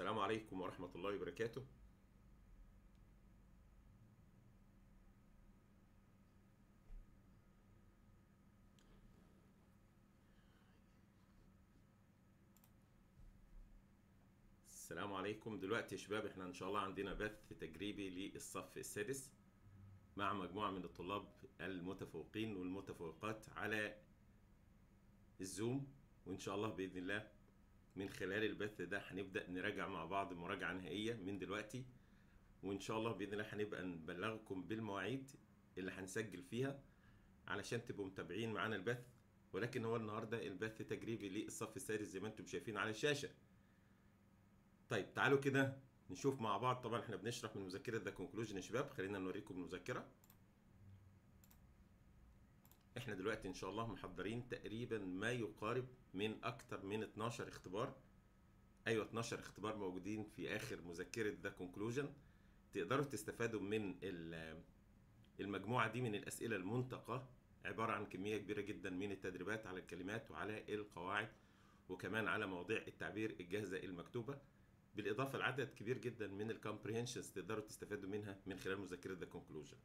السلام عليكم ورحمة الله وبركاته السلام عليكم دلوقتي يا شباب احنا ان شاء الله عندنا بث تجريبي للصف السادس مع مجموعة من الطلاب المتفوقين والمتفوقات على الزوم وان شاء الله بإذن الله من خلال البث ده هنبدا نراجع مع بعض مراجعه نهائيه من دلوقتي وان شاء الله باذن الله هنبقى نبلغكم بالمواعيد اللي هنسجل فيها علشان تبقوا متابعين معانا البث ولكن هو النهارده البث تجريبي للصف السادس زي ما انتم شايفين على الشاشه طيب تعالوا كده نشوف مع بعض طبعا احنا بنشرح من مذكره ذا كونكلوجن يا شباب خلينا نوريكم المذكره احنا دلوقتي ان شاء الله محضرين تقريبا ما يقارب من اكتر من 12 اختبار ايوه 12 اختبار موجودين في اخر مذكره ذا كونكلوجن تقدروا تستفادوا من المجموعه دي من الاسئله المنتقاه عباره عن كميه كبيره جدا من التدريبات على الكلمات وعلى القواعد وكمان على مواضيع التعبير الجاهزه المكتوبه بالاضافه لعدد كبير جدا من الكومبريهنشنز تقدروا تستفادوا منها من خلال مذكره ذا كونكلوجن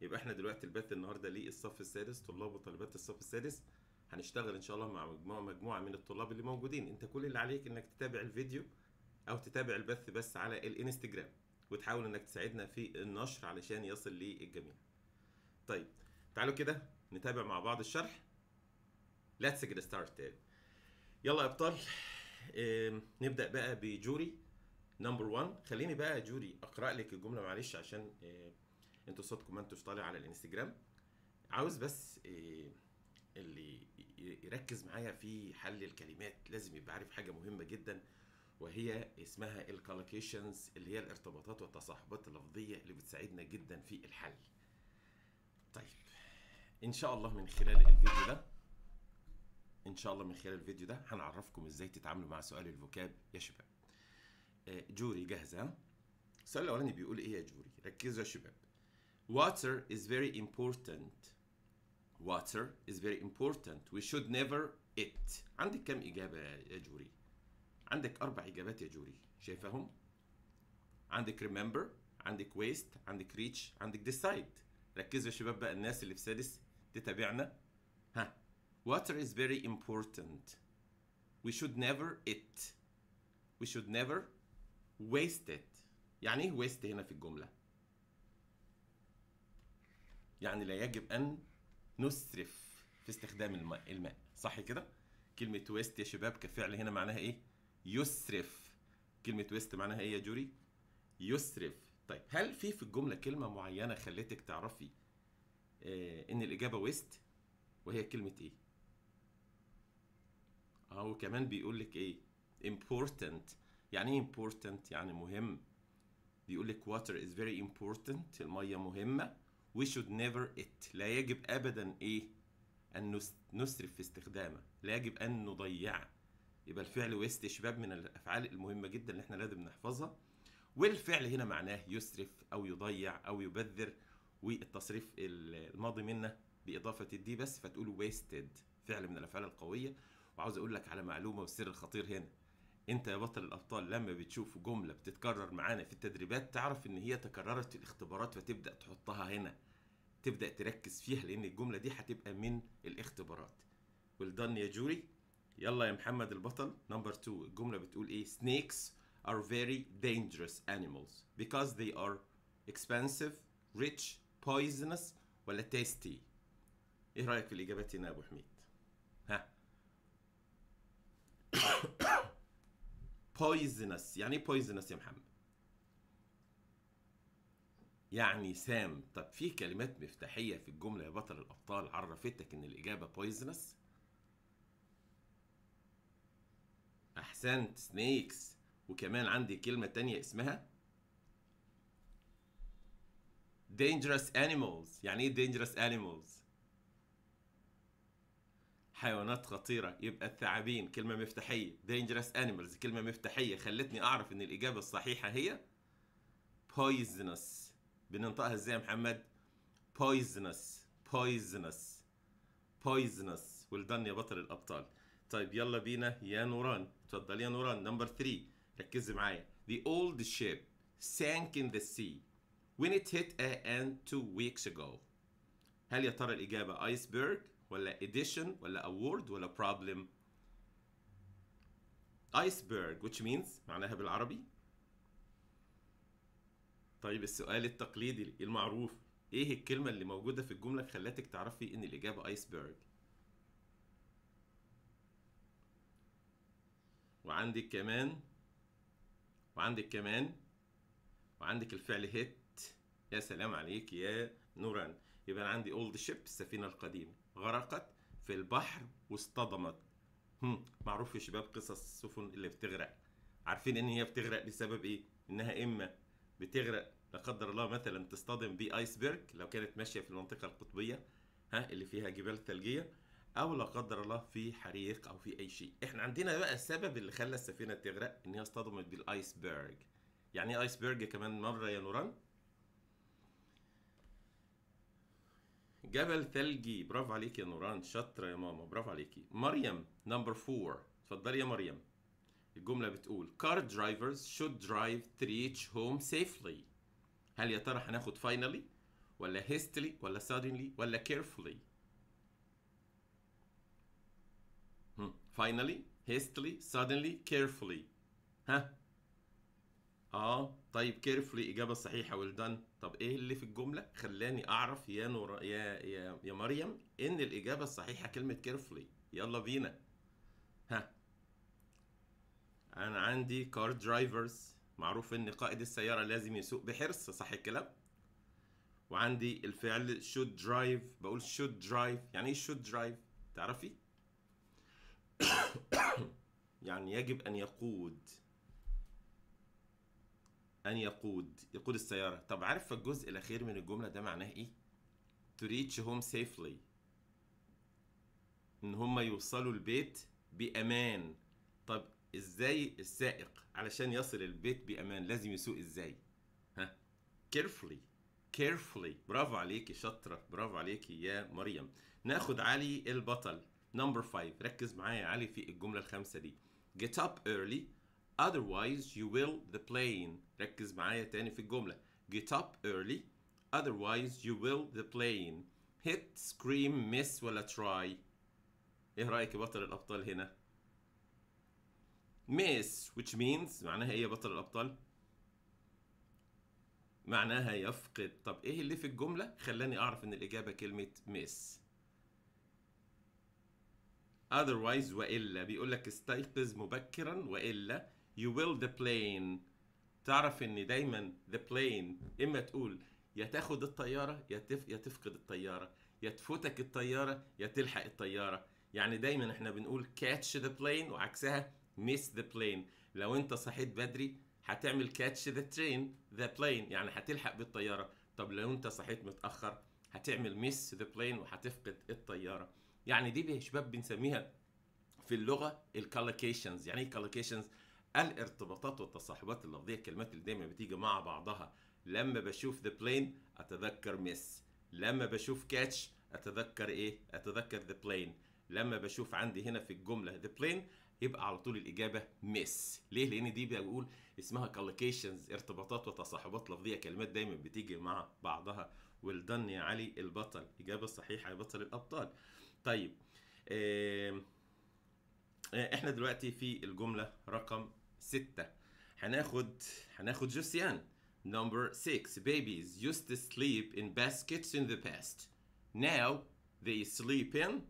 يبقى احنا دلوقتي البث النهارده للصف السادس طلاب وطالبات الصف السادس هنشتغل ان شاء الله مع مجموعه مجموعه من الطلاب اللي موجودين انت كل اللي عليك انك تتابع الفيديو او تتابع البث بس على الانستجرام وتحاول انك تساعدنا في النشر علشان يصل للجميع طيب تعالوا كده نتابع مع بعض الشرح let's get started يلا يا ابطال نبدا بقى بجوري نمبر 1 خليني بقى جوري اقرا لك الجمله معلش عشان انتوا صوتكم ما انتوش طالع على الانستجرام عاوز بس إيه اللي يركز معايا في حل الكلمات لازم يبقى عارف حاجه مهمه جدا وهي اسمها الكولوكيشنز اللي هي الارتباطات والتصاحبات اللفظيه اللي بتساعدنا جدا في الحل طيب ان شاء الله من خلال الفيديو ده ان شاء الله من خلال الفيديو ده هنعرفكم ازاي تتعاملوا مع سؤال الفوكاب يا شباب آه، جوري جاهزه السؤال الاولاني بيقول ايه يا جوري ركزوا يا شباب water is very important water is very important we should never it عندك كم إجابة يا جوري عندك أربع إجابات يا جوري شايفهم عندك remember عندك waste عندك reach عندك decide ركزوا يا شباب بقى الناس اللي في سادس تتابعنا ها water is very important we should never it we should never waste it يعني ايه waste هنا في الجملة. يعني لا يجب ان نسرف في استخدام الماء, الماء. صح كده كلمه ويست يا شباب كفعل هنا معناها ايه يسرف كلمه ويست معناها ايه يا جوري يسرف طيب هل في في الجمله كلمه معينه خلتك تعرفي آه ان الاجابه ويست وهي كلمه ايه اهو كمان بيقول لك ايه important يعني ايه important يعني مهم بيقول لك water is very important الميه مهمه we should never it لا يجب ابدا ايه ان نسرف في استخدامه لا يجب ان نضيعه يبقى الفعل ويست شباب من الافعال المهمه جدا اللي احنا لازم نحفظها والفعل هنا معناه يسرف او يضيع او يبذر والتصريف الماضي منه باضافه الدي بس فتقول ويستد فعل من الافعال القويه وعاوز اقول لك على معلومه والسر الخطير هنا انت يا بطل الابطال لما بتشوف جمله بتتكرر معانا في التدريبات تعرف ان هي تكررت في الاختبارات فتبدا تحطها هنا تبدا تركز فيها لان الجمله دي هتبقى من الاختبارات والدن يا جوري يلا يا محمد البطل نمبر 2 الجمله بتقول ايه سنيكس ار فيري دينجرس انيمالز بيكوز ذي ار اكسبنسيف ريتش بويزنس ولا تيستي ايه رايك في الاجابات هنا يا ابو حميد ها poisonous يعني ايه poisonous يا محمد يعني سام طب في كلمات مفتاحية في الجملة يا بطل الأبطال عرفتك إن الإجابة poisonous أحسنت سنيكس وكمان عندي كلمة تانية اسمها dangerous animals يعني ايه dangerous animals حيوانات خطيرة يبقى الثعابين كلمة مفتاحية dangerous animals كلمة مفتاحية خلتني أعرف إن الإجابة الصحيحة هي poisonous بننطقها إزاي يا محمد poisonous poisonous poisonous والدن يا بطل الأبطال طيب يلا بينا يا نوران اتفضل يا نوران نمبر 3 ركزي معايا The old ship sank in the sea when it hit a end two weeks ago هل يا ترى الإجابة iceberg ولا edition ولا award ولا problem iceberg which means معناها بالعربي طيب السؤال التقليدي المعروف ايه الكلمة اللي موجودة في الجملة خلتك تعرفي ان الاجابة iceberg وعندك كمان وعندك كمان وعندك الفعل hit يا سلام عليك يا نوران يبقى أنا عندي اولد شيب السفينة القديمة غرقت في البحر واصطدمت هم معروف يا شباب قصص السفن اللي بتغرق عارفين ان هي بتغرق بسبب ايه انها اما بتغرق لا قدر الله مثلا تصطدم بايسبرج لو كانت ماشيه في المنطقه القطبيه ها اللي فيها جبال ثلجيه او لا قدر الله في حريق او في اي شيء احنا عندنا بقى السبب اللي خلى السفينه تغرق ان هي اصطدمت بالايسبرج يعني ايه ايسبرج كمان مره يا نوران جبل ثلجي برافو عليك يا نوران شاطرة يا ماما برافو عليكي مريم نمبر فور اتفضلي يا مريم الجملة بتقول car drivers should drive to reach home safely هل يا ترى هناخد finally ولا hastily ولا suddenly ولا carefully finally hastily suddenly carefully ها اه طيب carefully إجابة صحيحة well done طب ايه اللي في الجمله خلاني اعرف يا نور يا يا يا مريم ان الاجابه الصحيحه كلمه كيرفلي يلا بينا ها انا عندي كار درايفرز معروف ان قائد السياره لازم يسوق بحرص صح الكلام وعندي الفعل should drive بقول should drive يعني ايه should drive تعرفي يعني يجب ان يقود ان يقود يقود السياره طب عارف الجزء الاخير من الجمله ده معناه ايه to reach home safely ان هم يوصلوا البيت بامان طب ازاي السائق علشان يصل البيت بامان لازم يسوق ازاي ها carefully carefully برافو عليكي شاطره برافو عليكي يا مريم ناخد علي البطل نمبر 5 ركز معايا يا علي في الجمله الخامسه دي get up early otherwise you will the plane ركز معايا تاني في الجملة get up early otherwise you will the plane hit scream miss ولا try ايه رأيك يا بطل الأبطال هنا miss which means معناها ايه يا بطل الأبطال معناها يفقد طب ايه اللي في الجملة خلاني اعرف ان الإجابة كلمة miss otherwise والا بيقول لك استيقظ مبكرا والا you will the plane تعرف ان دايما the plane اما تقول يا تاخد الطياره يا يا تفقد الطياره يا تفوتك الطياره يا تلحق الطياره يعني دايما احنا بنقول catch the plane وعكسها miss the plane لو انت صحيت بدري هتعمل catch the train the plane يعني هتلحق بالطياره طب لو انت صحيت متاخر هتعمل ميس ذا plane وهتفقد الطياره يعني دي يا شباب بنسميها في اللغه الكالكيشنز يعني ايه كالكيشنز الارتباطات والتصاحبات اللفظيه الكلمات اللي دايما بتيجي مع بعضها لما بشوف ذا plane اتذكر miss لما بشوف كاتش اتذكر ايه اتذكر ذا plane لما بشوف عندي هنا في الجمله ذا plane يبقى على طول الاجابه miss ليه لان دي بقول اسمها collocations ارتباطات وتصاحبات لفظيه كلمات دايما بتيجي مع بعضها والدن يا علي البطل اجابه صحيحه يا بطل الابطال طيب إيه احنا دلوقتي في الجمله رقم ستة هناخد هناخد جوسيان Number 6 Babies used to sleep in baskets in the past. Now they sleep in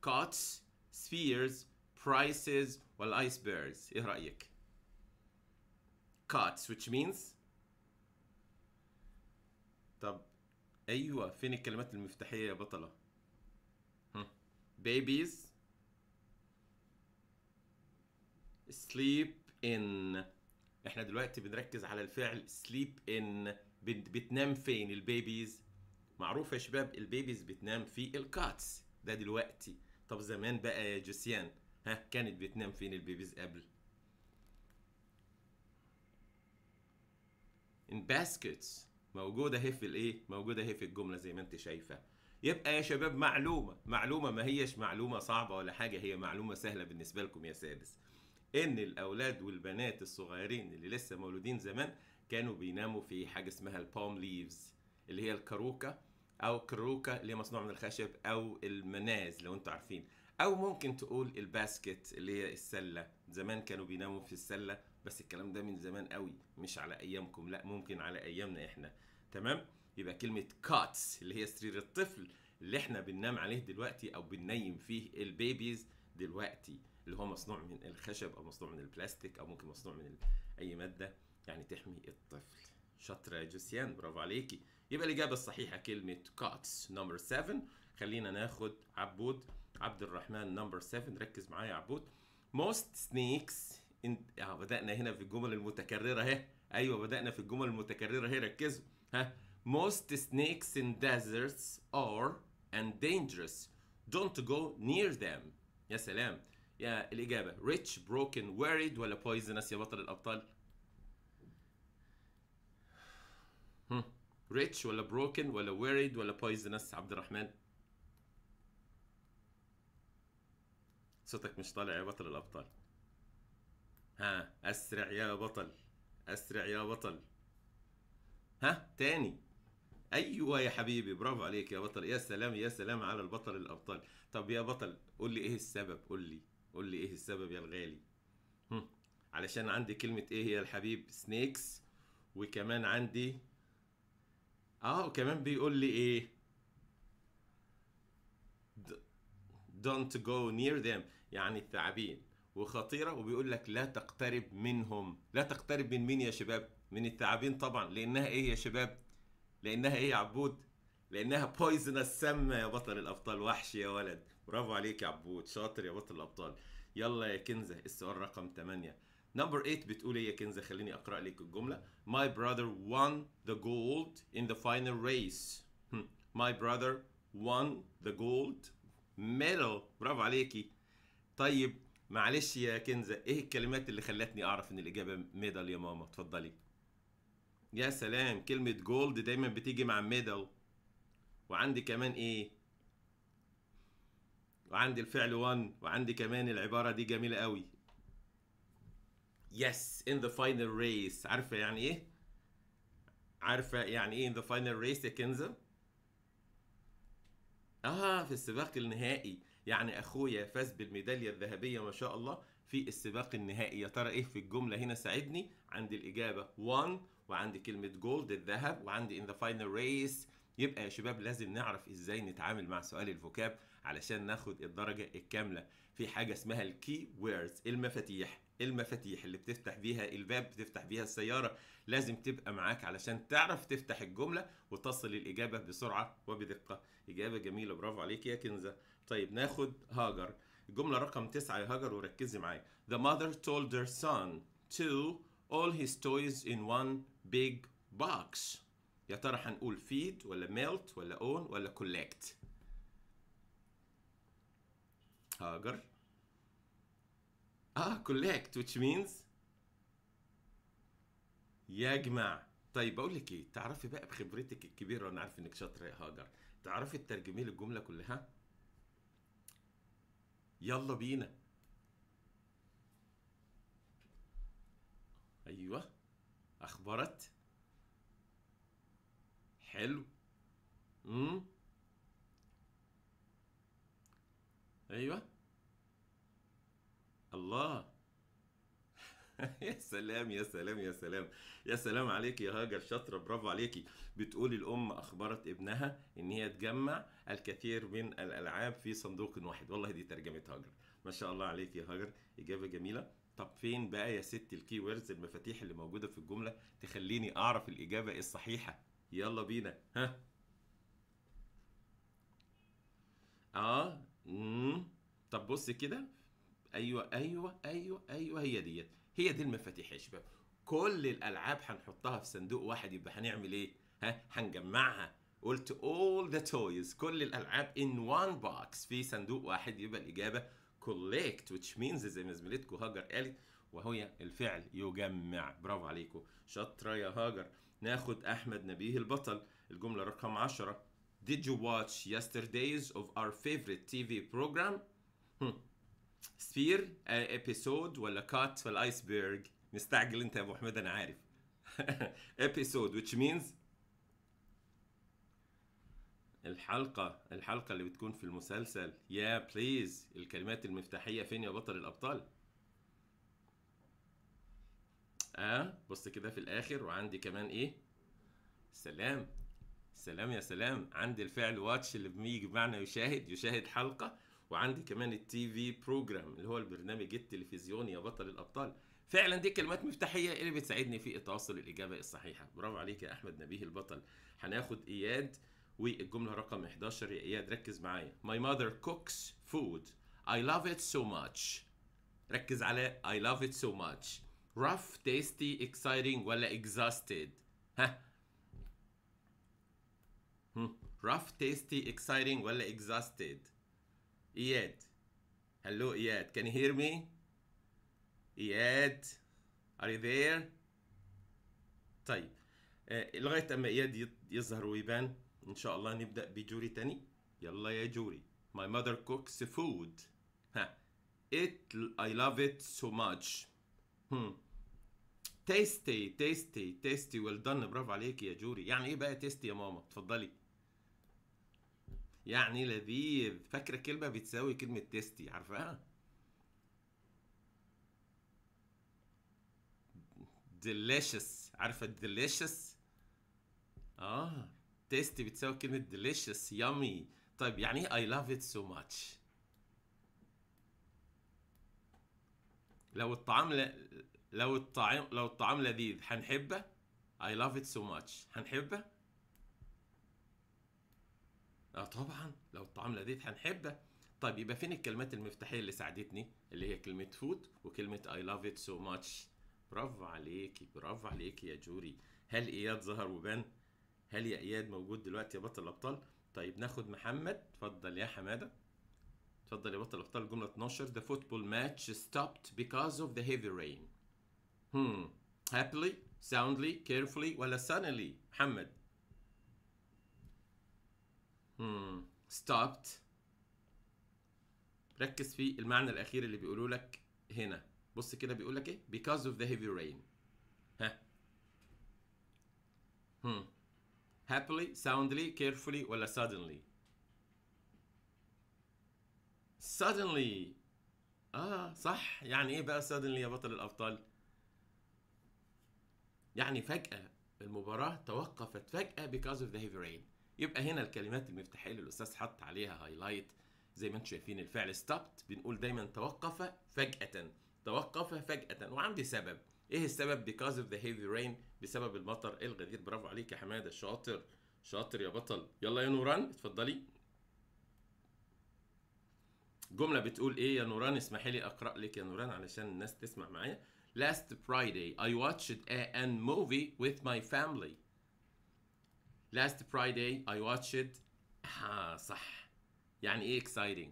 cots, spheres, prices, icebergs إيه رأيك? Cots which means طب أيوة فين الكلمات المفتاحية يا بطلة؟ Babies sleep ان احنا دلوقتي بنركز على الفعل سليب ان بتنام فين البيبيز معروف يا شباب البيبيز بتنام في الكاتس ده دلوقتي طب زمان بقى يا جوسيان ها كانت بتنام فين البيبيز قبل ان باسكتس موجوده اهي في الايه موجوده اهي في الجمله زي ما انت شايفه يبقى يا شباب معلومه معلومه ما هيش معلومه صعبه ولا حاجه هي معلومه سهله بالنسبه لكم يا سادس ان الاولاد والبنات الصغيرين اللي لسه مولودين زمان كانوا بيناموا في حاجه اسمها البالم ليفز اللي هي الكروكه او كروكه اللي هي مصنوعه من الخشب او المناز لو انتوا عارفين او ممكن تقول الباسكت اللي هي السله زمان كانوا بيناموا في السله بس الكلام ده من زمان قوي مش على ايامكم لا ممكن على ايامنا احنا تمام يبقى كلمه كاتس اللي هي سرير الطفل اللي احنا بننام عليه دلوقتي او بننيم فيه البيبيز دلوقتي اللي هو مصنوع من الخشب او مصنوع من البلاستيك او ممكن مصنوع من اي ماده يعني تحمي الطفل شاطره جوسيان برافو عليكي يبقى الاجابه الصحيحه كلمه كاتس نمبر 7 خلينا ناخد عبود عبد الرحمن نمبر 7 ركز معايا يا عبود موست سنيكس in... آه بدأنا هنا في الجمل المتكررة اهي أيوة بدأنا في الجمل المتكررة اهي ركزوا ها most snakes in deserts are and dangerous don't go near them يا سلام يا الاجابه ريتش بروكن وريد ولا بويزنس يا بطل الابطال ريتش ولا بروكن ولا وريد ولا بويزنس عبد الرحمن صوتك مش طالع يا بطل الابطال ها اسرع يا بطل اسرع يا بطل ها تاني ايوه يا حبيبي برافو عليك يا بطل يا سلام يا سلام على البطل الابطال طب يا بطل قول لي ايه السبب قول لي قول لي ايه السبب يا الغالي علشان عندي كلمة ايه يا الحبيب سنيكس وكمان عندي اه وكمان بيقول لي ايه don't go near them يعني الثعابين وخطيرة وبيقول لك لا تقترب منهم لا تقترب من مين يا شباب من الثعابين طبعا لانها ايه يا شباب لانها ايه يا عبود لانها بويزنس سامة يا بطل الابطال وحش يا ولد برافو عليك يا عبود شاطر يا بطل الابطال يلا يا كنزه السؤال رقم 8 نمبر 8 بتقول ايه يا كنزه خليني اقرا لك الجمله my brother won the gold in the final race hmm. my brother won the gold medal برافو عليكي طيب معلش يا كنزه ايه الكلمات اللي خلتني اعرف ان الاجابه ميدال يا ماما اتفضلي يا سلام كلمه جولد دايما بتيجي مع ميدال وعندي كمان ايه وعندي الفعل one وعندي كمان العباره دي جميله قوي Yes in the final race عارفه يعني ايه عارفه يعني ايه in the final race يا كنزه اه في السباق النهائي يعني اخويا فاز بالميداليه الذهبيه ما شاء الله في السباق النهائي يا ترى ايه في الجمله هنا ساعدني عندي الاجابه one وعندي كلمه جولد الذهب وعندي in the final race يبقى يا شباب لازم نعرف ازاي نتعامل مع سؤال الفوكاب علشان ناخد الدرجه الكامله في حاجه اسمها الكي ويردز المفاتيح المفاتيح اللي بتفتح بيها الباب بتفتح بيها السياره لازم تبقى معاك علشان تعرف تفتح الجمله وتصل الاجابه بسرعه وبدقه اجابه جميله برافو عليك يا كنزه طيب ناخد هاجر الجمله رقم تسعة يا هاجر وركزي معايا the mother told her son to all his toys in one big box يا ترى هنقول feed ولا melt ولا own ولا collect Hager. اه collect which means يا جماعة طيب بقول لك ايه تعرفي بقى بخبرتك الكبيرة وانا عارف انك شاطرة يا هاجر تعرفي تترجمي لي الجملة كلها؟ يلا بينا ايوه اخبرت حلو امم ايوه الله يا سلام يا سلام يا سلام يا سلام عليك يا هاجر شاطره برافو عليكي بتقول الام اخبرت ابنها ان هي تجمع الكثير من الالعاب في صندوق واحد والله دي ترجمه هاجر ما شاء الله عليك يا هاجر اجابه جميله طب فين بقى يا ست الكي ويردز المفاتيح اللي موجوده في الجمله تخليني اعرف الاجابه الصحيحه يلا بينا ها اه امم طب بص كده ايوه ايوه ايوه ايوه هي ديت هي دي المفاتيح يا شباب كل الالعاب هنحطها في صندوق واحد يبقى هنعمل ايه ها هنجمعها قلت all the toys كل الالعاب in one box في صندوق واحد يبقى الاجابه collect which means زي ما زميلتكم هاجر قالت وهي الفعل يجمع برافو عليكم شاطره يا هاجر ناخد احمد نبيه البطل الجمله رقم 10 Did you watch yesterday's of our favorite TV program? Hmm. سفير ابيسود آه، ولا كات في الايسبرج مستعجل انت يا ابو حميد انا عارف ابيسود which means الحلقة الحلقة اللي بتكون في المسلسل يا yeah, بليز الكلمات المفتاحية فين يا بطل الأبطال اه بص كده في الآخر وعندي كمان إيه سلام سلام يا سلام عندي الفعل واتش اللي بيجي بمعنى يشاهد يشاهد حلقة وعندي كمان التي في بروجرام اللي هو البرنامج التلفزيوني يا بطل الابطال فعلا دي كلمات مفتاحيه اللي بتساعدني في التوصل الاجابه الصحيحه برافو عليك يا احمد نبيه البطل هناخد اياد والجمله رقم 11 يا اياد ركز معايا my mother cooks food I love it so much ركز على I love it so much rough tasty exciting ولا exhausted ها rough tasty exciting ولا exhausted اياد hello اياد can you hear me اياد are you there طيب آه لغايه اما اياد يظهر ويبان ان شاء الله نبدا بجوري تاني يلا يا جوري my mother cooks food ها ات I love it so much تيستي tasty tasty tasty well done برافو عليك يا جوري يعني ايه بقى تيستي يا ماما اتفضلي يعني لذيذ فاكره كلمه بتساوي كلمه تيستي عارفها ديليشس عارفه ديليشس اه تيستي بتساوي كلمه ديليشس يامي طيب يعني ايه اي لاف ات سو ماتش لو الطعام ل... لو الطعام لو الطعام لذيذ هنحبه I love it so much هنحبه اه طبعا لو الطعام لذيذ هنحبه طيب يبقى فين الكلمات المفتاحيه اللي ساعدتني اللي هي كلمه فود وكلمه اي لاف ات سو ماتش برافو عليكي برافو عليكي يا جوري هل اياد ظهر وبان هل يا اياد موجود دلوقتي يا بطل الابطال طيب ناخد محمد اتفضل يا حماده اتفضل يا بطل الابطال جمله 12 the football match stopped because of the heavy rain هم hmm. happily soundly carefully ولا suddenly محمد امم stopped ركز في المعنى الاخير اللي بيقولوا لك هنا بص كده بيقول لك ايه because of the heavy rain ها هم happily soundly carefully ولا suddenly suddenly اه صح يعني ايه بقى suddenly يا بطل الابطال يعني فجأة المباراة توقفت فجأة because of the heavy rain يبقى هنا الكلمات المفتاحيه اللي الاستاذ حط عليها هايلايت زي ما انتم شايفين الفعل ستوبت بنقول دايما توقف فجاه توقف فجاه وعندي سبب ايه السبب because of the heavy rain بسبب المطر الغدير برافو عليك يا حماده شاطر شاطر يا بطل يلا يا نوران اتفضلي جمله بتقول ايه يا نوران اسمحي لي اقرا لك يا نوران علشان الناس تسمع معايا last friday i watched a movie with my family Last Friday I watched it آه صح يعني ايه exciting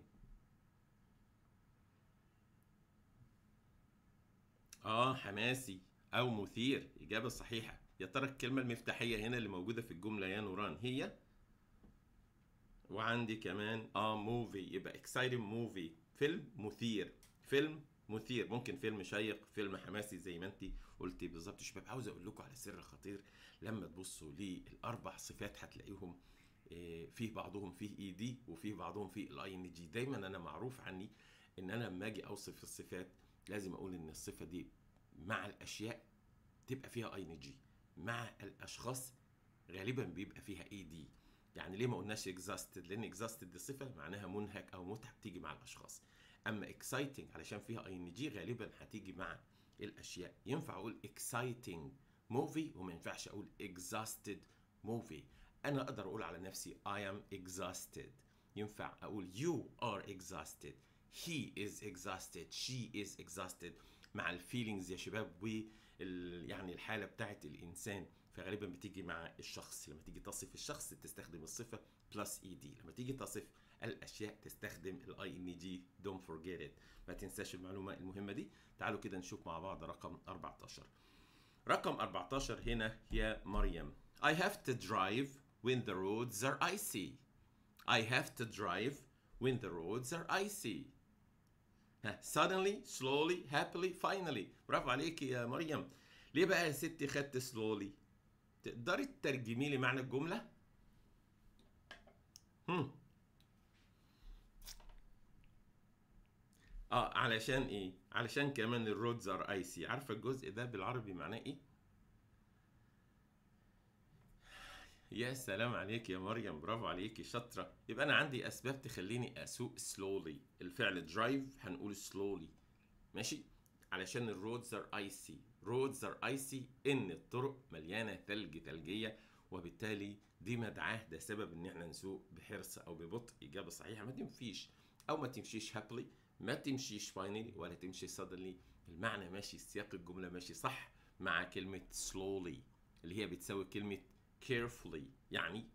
اه حماسي او مثير اجابة صحيحة يا ترى الكلمة المفتاحية هنا اللي موجودة في الجملة يا نوران هي وعندي كمان اه موفي يبقى exciting موفي فيلم مثير فيلم مثير ممكن فيلم شيق فيلم حماسي زي ما انت قلت بالظبط يا شباب عاوز اقول لكم على سر خطير لما تبصوا للاربع صفات هتلاقيهم آه، فيه بعضهم فيه اي دي وفيه بعضهم فيه الاي ان جي دايما انا معروف عني ان انا لما اجي اوصف الصفات لازم اقول ان الصفه دي مع الاشياء تبقى فيها اي ان جي مع الاشخاص غالبا بيبقى فيها اي دي يعني ليه ما قلناش اكزاستد لان اكزاستد دي صفه معناها منهك او متعب تيجي مع الاشخاص اما اكسايتنج علشان فيها اي ان جي غالبا هتيجي مع الاشياء ينفع اقول اكسايتنج موفي وما ينفعش اقول اكزاستد موفي انا اقدر اقول على نفسي اي ام اكزاستد ينفع اقول يو ار اكزاستد هي از اكزاستد شي از اكزاستد مع الفيلينجز يا شباب و يعني الحاله بتاعه الانسان فغالبا بتيجي مع الشخص لما تيجي تصف الشخص تستخدم الصفه بلس اي دي لما تيجي تصف الاشياء تستخدم الاي ان جي دونت فورجيت ات ما تنساش المعلومه المهمه دي تعالوا كده نشوف مع بعض رقم 14 رقم 14 هنا يا مريم I have to drive when the roads are icy I have to drive when the roads are icy ها suddenly slowly happily finally برافو عليك يا مريم ليه بقى يا ستي خدت slowly تقدري تترجمي لي معنى الجمله هم اه علشان ايه علشان كمان الرودز ار ايسي عارفه الجزء ده بالعربي معناه ايه يا سلام عليك يا مريم برافو عليكي شاطره يبقى انا عندي اسباب تخليني اسوق سلولي الفعل درايف هنقول سلولي ماشي علشان الرودز ار ايسي رودز ار ايسي ان الطرق مليانه ثلج ثلجيه وبالتالي دي مدعاه ده سبب ان احنا نسوق بحرص او ببطء اجابه صحيحه ما تمشيش او ما تمشيش هابلي ما تمشيش فاينلي ولا تمشي سادلي المعنى ماشي سياق الجملة ماشي صح مع كلمة سلولي اللي هي بتساوي كلمة كيرفلي يعني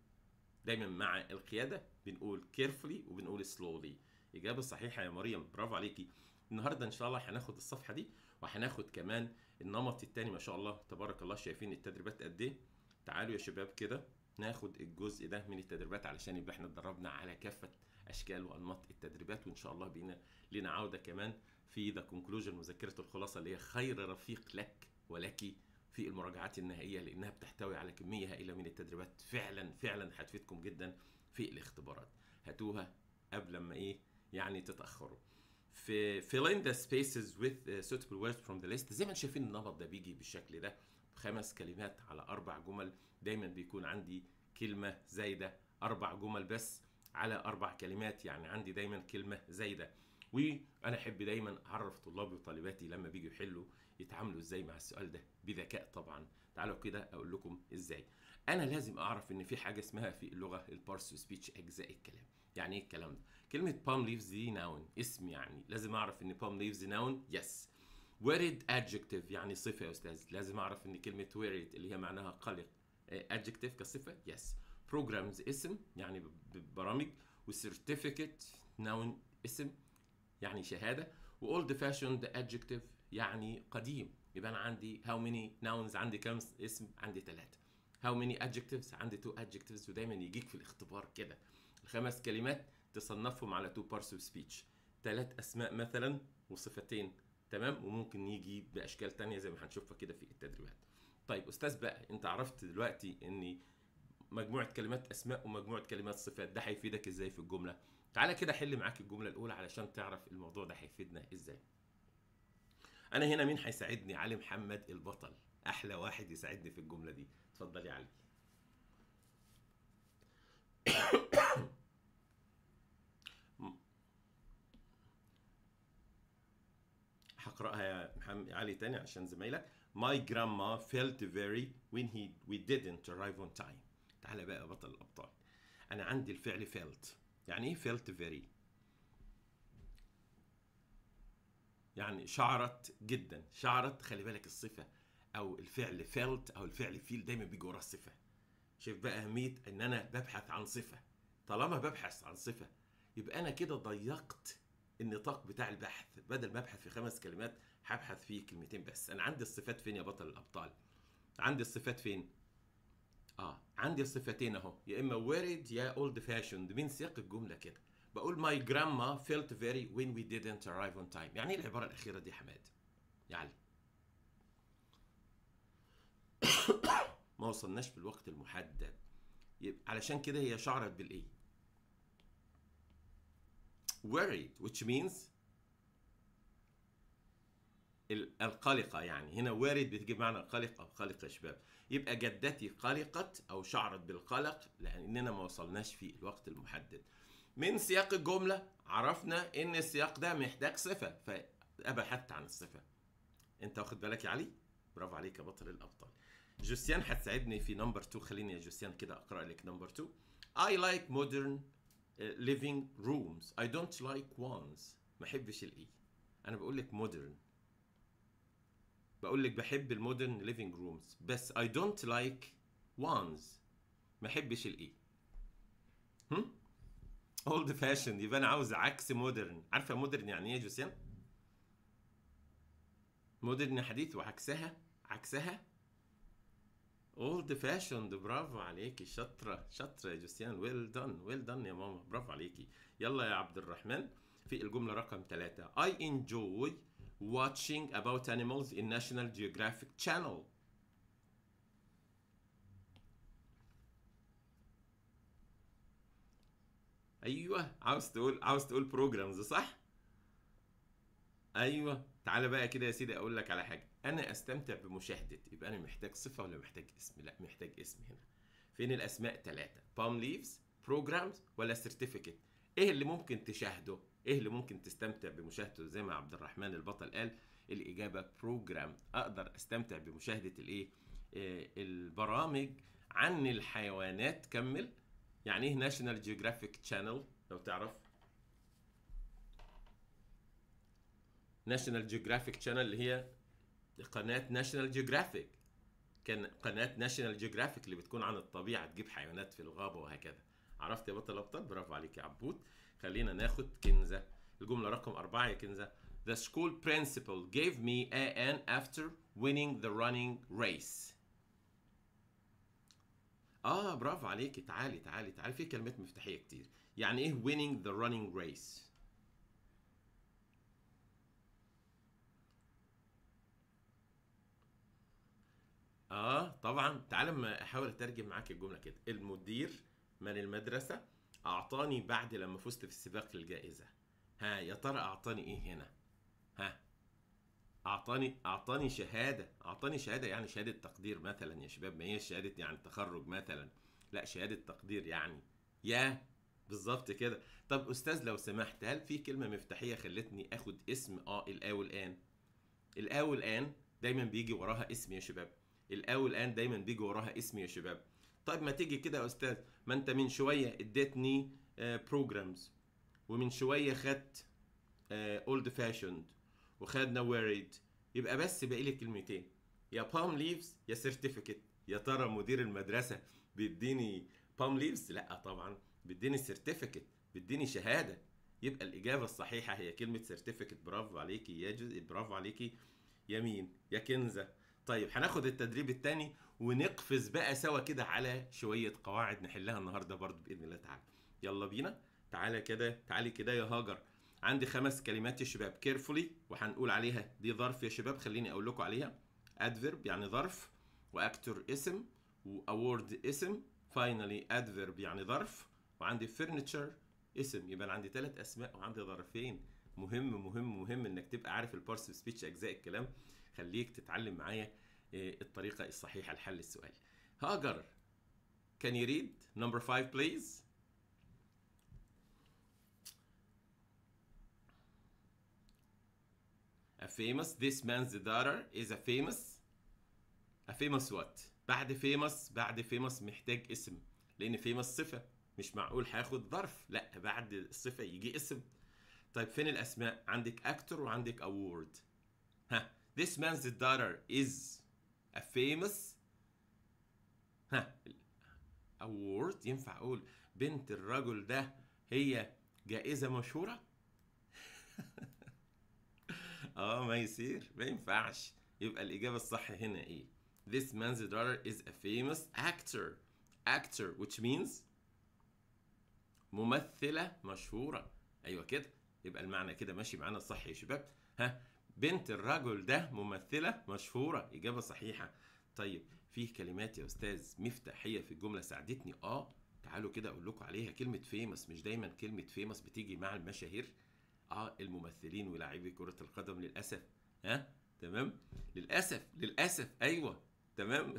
دايما مع القيادة بنقول كيرفلي وبنقول سلولي إجابة صحيحة يا مريم برافو عليكي النهاردة إن شاء الله هناخد الصفحة دي وهناخد كمان النمط الثاني ما شاء الله تبارك الله شايفين التدريبات قد إيه تعالوا يا شباب كده ناخد الجزء ده من التدريبات علشان يبقى احنا اتدربنا على كافة اشكال وانماط التدريبات وان شاء الله بينا لنا عوده كمان في ذا كونكلوجن مذكره الخلاصه اللي هي خير رفيق لك ولك في المراجعات النهائيه لانها بتحتوي على كميه هائله من التدريبات فعلا فعلا هتفيدكم جدا في الاختبارات هاتوها قبل ما ايه يعني تتاخروا في filling the spaces with suitable words from the list زي ما انتم شايفين النمط ده بيجي بالشكل ده خمس كلمات على اربع جمل دايما بيكون عندي كلمه زايده اربع جمل بس على اربع كلمات يعني عندي دايما كلمه زايده وانا احب دايما اعرف طلابي وطالباتي لما بيجوا يحلوا يتعاملوا ازاي مع السؤال ده بذكاء طبعا تعالوا كده اقول لكم ازاي انا لازم اعرف ان في حاجه اسمها في اللغه البارس سبيتش اجزاء الكلام يعني ايه الكلام ده كلمه بام ليفز دي ناون اسم يعني لازم اعرف ان بام ليفز ناون يس وريد ادجكتيف يعني صفه يا استاذ لازم اعرف ان كلمه وريد اللي هي معناها قلق ادجكتيف آه، كصفه يس بروجرامز اسم يعني برامج وسيرتيفيكت ناون اسم يعني شهاده واولد فاشوند ادجكتيف يعني قديم يبقى انا عندي هاو ميني ناونز عندي كام اسم عندي ثلاثه هاو ميني ادجكتيفز عندي تو ادجكتيفز ودايما يجيك في الاختبار كده الخمس كلمات تصنفهم على تو بارس اوف سبيتش ثلاث اسماء مثلا وصفتين تمام وممكن يجي باشكال تانية زي ما هنشوفها كده في التدريبات طيب استاذ بقى انت عرفت دلوقتي ان مجموعه كلمات اسماء ومجموعه كلمات صفات ده هيفيدك ازاي في الجمله تعالى كده حل معاك الجمله الاولى علشان تعرف الموضوع ده هيفيدنا ازاي انا هنا مين هيساعدني علي محمد البطل احلى واحد يساعدني في الجمله دي اتفضل يا علي هقراها يا محمد علي تاني عشان زمايلك My grandma felt very when he we didn't arrive on time تعالى بقى بطل الابطال انا عندي الفعل فيلت يعني ايه فيلت فيري يعني شعرت جدا شعرت خلي بالك الصفه او الفعل فيلت او الفعل فيل دايما بيجي ورا الصفه شايف بقى اهميه ان انا ببحث عن صفه طالما ببحث عن صفه يبقى انا كده ضيقت النطاق بتاع البحث بدل ما ابحث في خمس كلمات هبحث في كلمتين بس انا عندي الصفات فين يا بطل الابطال عندي الصفات فين اه عندي الصفتين اهو يا اما ويرد يا اولد فاشند من سياق الجمله كده بقول ماي جراندما فيلت فيري وين وي didn't arrive on time يعني ايه العباره الاخيره دي حماد يا علي ما وصلناش في الوقت المحدد يبقى علشان كده هي شعرت بالايه worried which means القلقة يعني هنا وارد بتجيب معنى القلق أو قلق يا شباب يبقى جدتي قلقت أو شعرت بالقلق لأننا ما وصلناش في الوقت المحدد من سياق الجملة عرفنا إن السياق ده محتاج صفة فأبحثت عن الصفة أنت واخد بالك يا علي؟ برافو عليك يا بطل الأبطال جوسيان هتساعدني في نمبر 2 خليني يا جوسيان كده أقرأ لك نمبر 2 I like modern uh, living rooms I don't like ones ما احبش الاي e. انا بقول لك modern بقول لك بحب المودرن ليفنج رومز بس اي دونت لايك وانز ما احبش الايه e. هم اولد فاشن يبقى انا عاوز عكس مودرن عارفه مودرن يعني ايه جوسيان مودرن حديث وعكسها عكسها اولد فاشند برافو عليكي شاطره شاطره يا جوسيان ويل دون ويل دون يا ماما برافو عليكي يلا يا عبد الرحمن في الجمله رقم ثلاثة اي enjoy watching about animals in National Geographic Channel ايوه عاوز تقول عاوز تقول بروجرامز صح ايوه تعالى بقى كده يا سيدي اقول لك على حاجه انا استمتع بمشاهده يبقى انا محتاج صفه ولا محتاج اسم لا محتاج اسم هنا فين الاسماء ثلاثه بام ليفز بروجرامز ولا سيرتيفيكت ايه اللي ممكن تشاهده ايه اللي ممكن تستمتع بمشاهدته زي ما عبد الرحمن البطل قال الاجابه بروجرام اقدر استمتع بمشاهده الايه آه، البرامج عن الحيوانات كمل يعني ايه ناشونال جيوغرافيك تشانل لو تعرف ناشونال جيوغرافيك تشانل اللي هي قناه ناشونال جيوغرافيك كان قناه ناشونال جيوغرافيك اللي بتكون عن الطبيعه تجيب حيوانات في الغابه وهكذا عرفت يا بطل ابطال برافو عليك يا عبود خلينا ناخد كنزة الجملة رقم أربعة يا كنزة The school principal gave me a an after winning the running race. آه برافو عليكي تعالي تعالي تعالي في كلمات مفتاحية كتير. يعني إيه winning the running race؟ آه طبعا تعالى أحاول أترجم معاك الجملة كده. المدير من المدرسة اعطاني بعد لما فزت في السباق الجائزه ها يا ترى اعطاني ايه هنا ها اعطاني اعطاني شهاده اعطاني شهاده يعني شهاده تقدير مثلا يا شباب ما هي شهاده يعني تخرج مثلا لا شهاده تقدير يعني يا بالظبط كده طب استاذ لو سمحت هل في كلمه مفتاحيه خلتني اخد اسم اه الاو الان الاو الان دايما بيجي وراها اسم يا شباب الاو الان دايما بيجي وراها اسم يا شباب طيب ما تيجي كده يا استاذ ما انت من شويه اديتني بروجرامز آه، ومن شويه خدت اولد آه، فاشند وخدنا وريد يبقى بس باقي لي كلمتين يا بالم ليفز يا سيرتيفيكت يا ترى مدير المدرسه بيديني بالم ليفز لا طبعا بيديني سيرتيفيكت بيديني شهاده يبقى الاجابه الصحيحه هي كلمه سيرتيفيكت برافو عليكي يا جزء برافو عليكي يا مين يا كنزه طيب هناخد التدريب الثاني ونقفز بقى سوا كده على شويه قواعد نحلها النهارده برضو باذن الله تعالى يلا بينا تعالى كده تعالي كده يا هاجر عندي خمس كلمات يا شباب كيرفولي وهنقول عليها دي ظرف يا شباب خليني اقول لكم عليها ادفيرب يعني ظرف واكتور اسم واورد اسم فاينلي ادفيرب يعني ظرف وعندي فرنتشر اسم يبقى انا عندي ثلاث اسماء وعندي ظرفين مهم مهم مهم انك تبقى عارف البارس سبيتش اجزاء الكلام خليك تتعلم معايا آه، الطريقة الصحيحة لحل السؤال هاجر can you read number five please A famous this man's daughter is a famous a famous what بعد famous بعد famous محتاج اسم لان famous صفة مش معقول هاخد ظرف لا بعد الصفة يجي اسم طيب فين الاسماء عندك actor وعندك award ها This man's daughter is a famous ها award ينفع اقول بنت الرجل ده هي جائزة مشهورة؟ اه ما يصير ما ينفعش يبقى الإجابة الصح هنا إيه؟ This man's daughter is a famous actor actor which means ممثلة مشهورة أيوة كده يبقى المعنى كده ماشي معانا صح يا شباب ها بنت الرجل ده ممثلة مشهورة إجابة صحيحة طيب فيه كلمات يا أستاذ مفتاحية في الجملة ساعدتني آه تعالوا كده أقول لكم عليها كلمة فيمس مش دايما كلمة فيمس بتيجي مع المشاهير آه الممثلين ولاعبي كرة القدم للأسف ها تمام للأسف للأسف أيوه تمام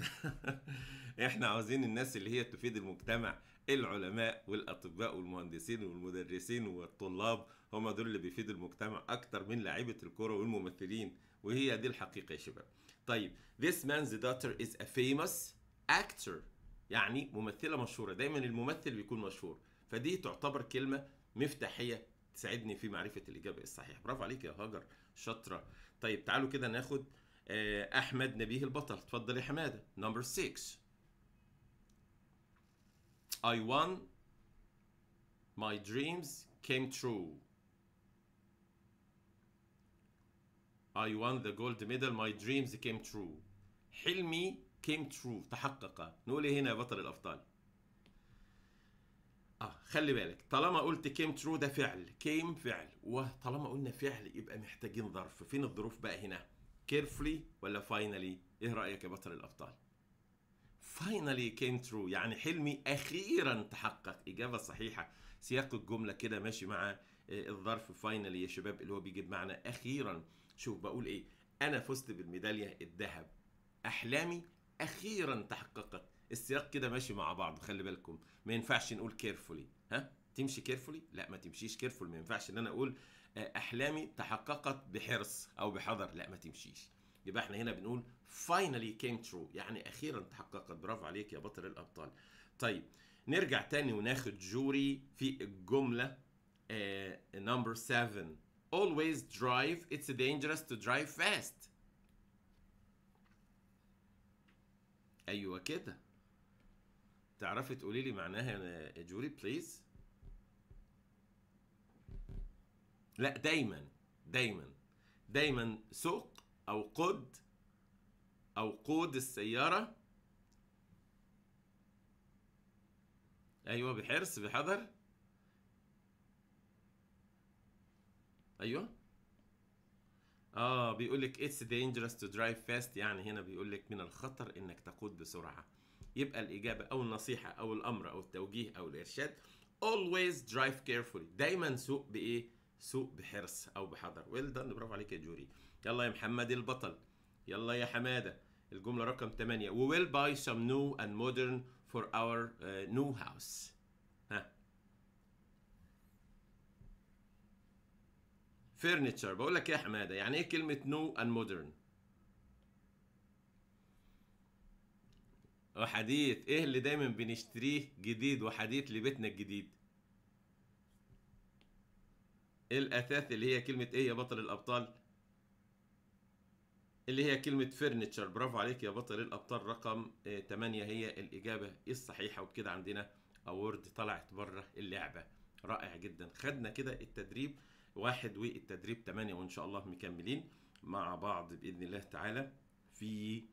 احنا عاوزين الناس اللي هي تفيد المجتمع العلماء والاطباء والمهندسين والمدرسين والطلاب هم دول اللي بيفيدوا المجتمع اكتر من لعيبه الكوره والممثلين وهي دي الحقيقه يا شباب طيب this man's daughter is a famous actor يعني ممثله مشهوره دايما الممثل بيكون مشهور فدي تعتبر كلمه مفتاحيه تساعدني في معرفه الاجابه الصحيحه برافو عليك يا هاجر شاطره طيب تعالوا كده ناخد آه، احمد نبيه البطل اتفضل يا حماده نمبر 6 I won. My dreams came true. I won the gold medal. My dreams came true. حلمي came true تحقق. نقول إيه هنا يا بطل الأبطال. اه خلي بالك طالما قلت came true ده فعل came فعل وطالما قلنا فعل يبقى محتاجين ظرف فين الظروف بقى هنا carefully ولا finally ايه رأيك يا بطل الأبطال فاينلي كيم ترو يعني حلمي اخيرا تحقق اجابه صحيحه سياق الجمله كده ماشي مع آه، الظرف فاينلي يا شباب اللي هو بيجيب معنى اخيرا شوف بقول ايه انا فزت بالميداليه الذهب احلامي اخيرا تحققت السياق كده ماشي مع بعض خلي بالكم ما ينفعش نقول كيرفولي ها تمشي كيرفولي لا ما تمشيش كيرفول ما ينفعش ان انا اقول آه، احلامي تحققت بحرص او بحذر لا ما تمشيش يبقى احنا هنا بنقول finally came true يعني اخيرا تحققت برافو عليك يا بطل الابطال طيب نرجع تاني وناخد جوري في الجمله نمبر آه، 7 always drive it's dangerous to drive fast ايوه كده تعرفي تقولي لي معناها يا جوري بليز لا دايما دايما دايما سوق أو قد أو قود السيارة أيوة بحرص بحذر أيوة آه بيقول لك it's dangerous to drive fast يعني هنا بيقول لك من الخطر إنك تقود بسرعة يبقى الإجابة أو النصيحة أو الأمر أو التوجيه أو الإرشاد always drive carefully دايما سوق بإيه؟ سوق بحرص أو بحذر well done برافو عليك يا جوري يلا يا محمد البطل يلا يا حماده الجمله رقم 8 we will buy some new and modern for our uh, new house ها furniture بقول لك يا حماده يعني ايه كلمه new and modern وحديث ايه اللي دايما بنشتريه جديد وحديث لبيتنا الجديد إيه الاثاث اللي هي كلمه ايه يا بطل الابطال اللي هي كلمة فرنتشر برافو عليك يا بطل الأبطال رقم 8 آه، هي الإجابة الصحيحة وبكده عندنا أورد طلعت بره اللعبة رائع جدا خدنا كده التدريب واحد والتدريب 8 وإن شاء الله مكملين مع بعض بإذن الله تعالى في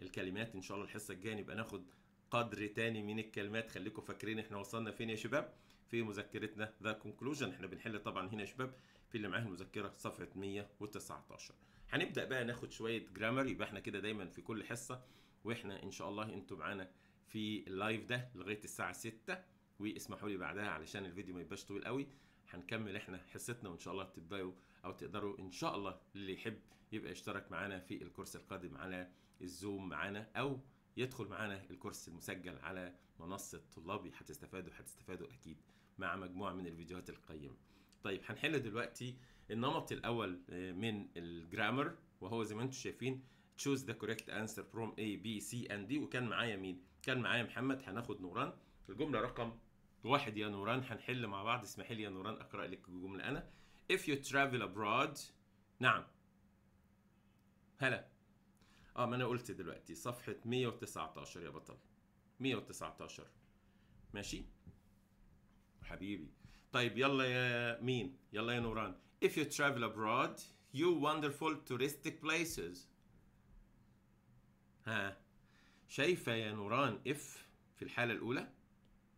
الكلمات إن شاء الله الحصة الجاية نبقى ناخد قدر تاني من الكلمات خليكم فاكرين احنا وصلنا فين يا شباب في مذكرتنا ذا كونكلوجن احنا بنحل طبعا هنا يا شباب في اللي معاه المذكره صفحه 119 هنبدا بقى ناخد شويه جرامر يبقى احنا كده دايما في كل حصه واحنا ان شاء الله انتوا معانا في اللايف ده لغايه الساعه 6 واسمحوا لي بعدها علشان الفيديو ما يبقاش طويل قوي هنكمل احنا حصتنا وان شاء الله تبداوا او تقدروا ان شاء الله اللي يحب يبقى يشترك معانا في الكورس القادم على الزوم معانا او يدخل معانا الكورس المسجل على منصه طلابي هتستفادوا هتستفادوا اكيد مع مجموعه من الفيديوهات القيمه طيب هنحل دلوقتي النمط الاول آه، من الجرامر وهو زي ما انتم شايفين تشوز ذا كوريكت انسر فروم اي بي سي اند دي وكان معايا مين كان معايا محمد هناخد نوران الجمله رقم واحد يا نوران هنحل مع بعض اسمح لي يا نوران اقرا لك الجمله انا if you travel abroad نعم هلا اه ما انا قلت دلوقتي صفحه 119 يا بطل 119 ماشي حبيبي طيب يلا يا مين يلا يا نوران If you travel abroad, you wonderful touristic places. ها شايفة يا نوران if في الحالة الأولى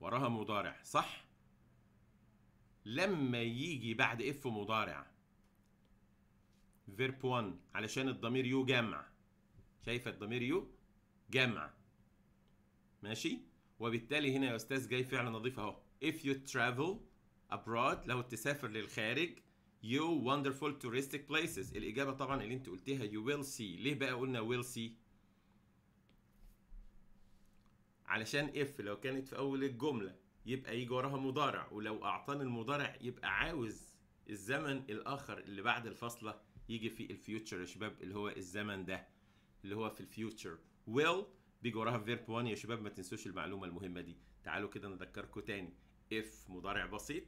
وراها مضارع صح؟ لما يجي بعد اف مضارع verb 1 علشان الضمير يو جمع شايفة الضمير يو جمع ماشي وبالتالي هنا يا استاذ جاي فعل نظيف اهو if you travel abroad لو تسافر للخارج يو وندرفول touristic بليسز الاجابه طبعا اللي انت قلتيها يو ويل سي ليه بقى قلنا ويل سي علشان اف لو كانت في اول الجمله يبقى يجي وراها مضارع ولو اعطاني المضارع يبقى عاوز الزمن الاخر اللي بعد الفاصله يجي فيه الفيوتشر يا شباب اللي هو الزمن ده اللي هو في الفيوتشر ويل بيجي وراها فيرب 1 يا شباب ما تنسوش المعلومه المهمه دي تعالوا كده نذكركم تاني اف مضارع بسيط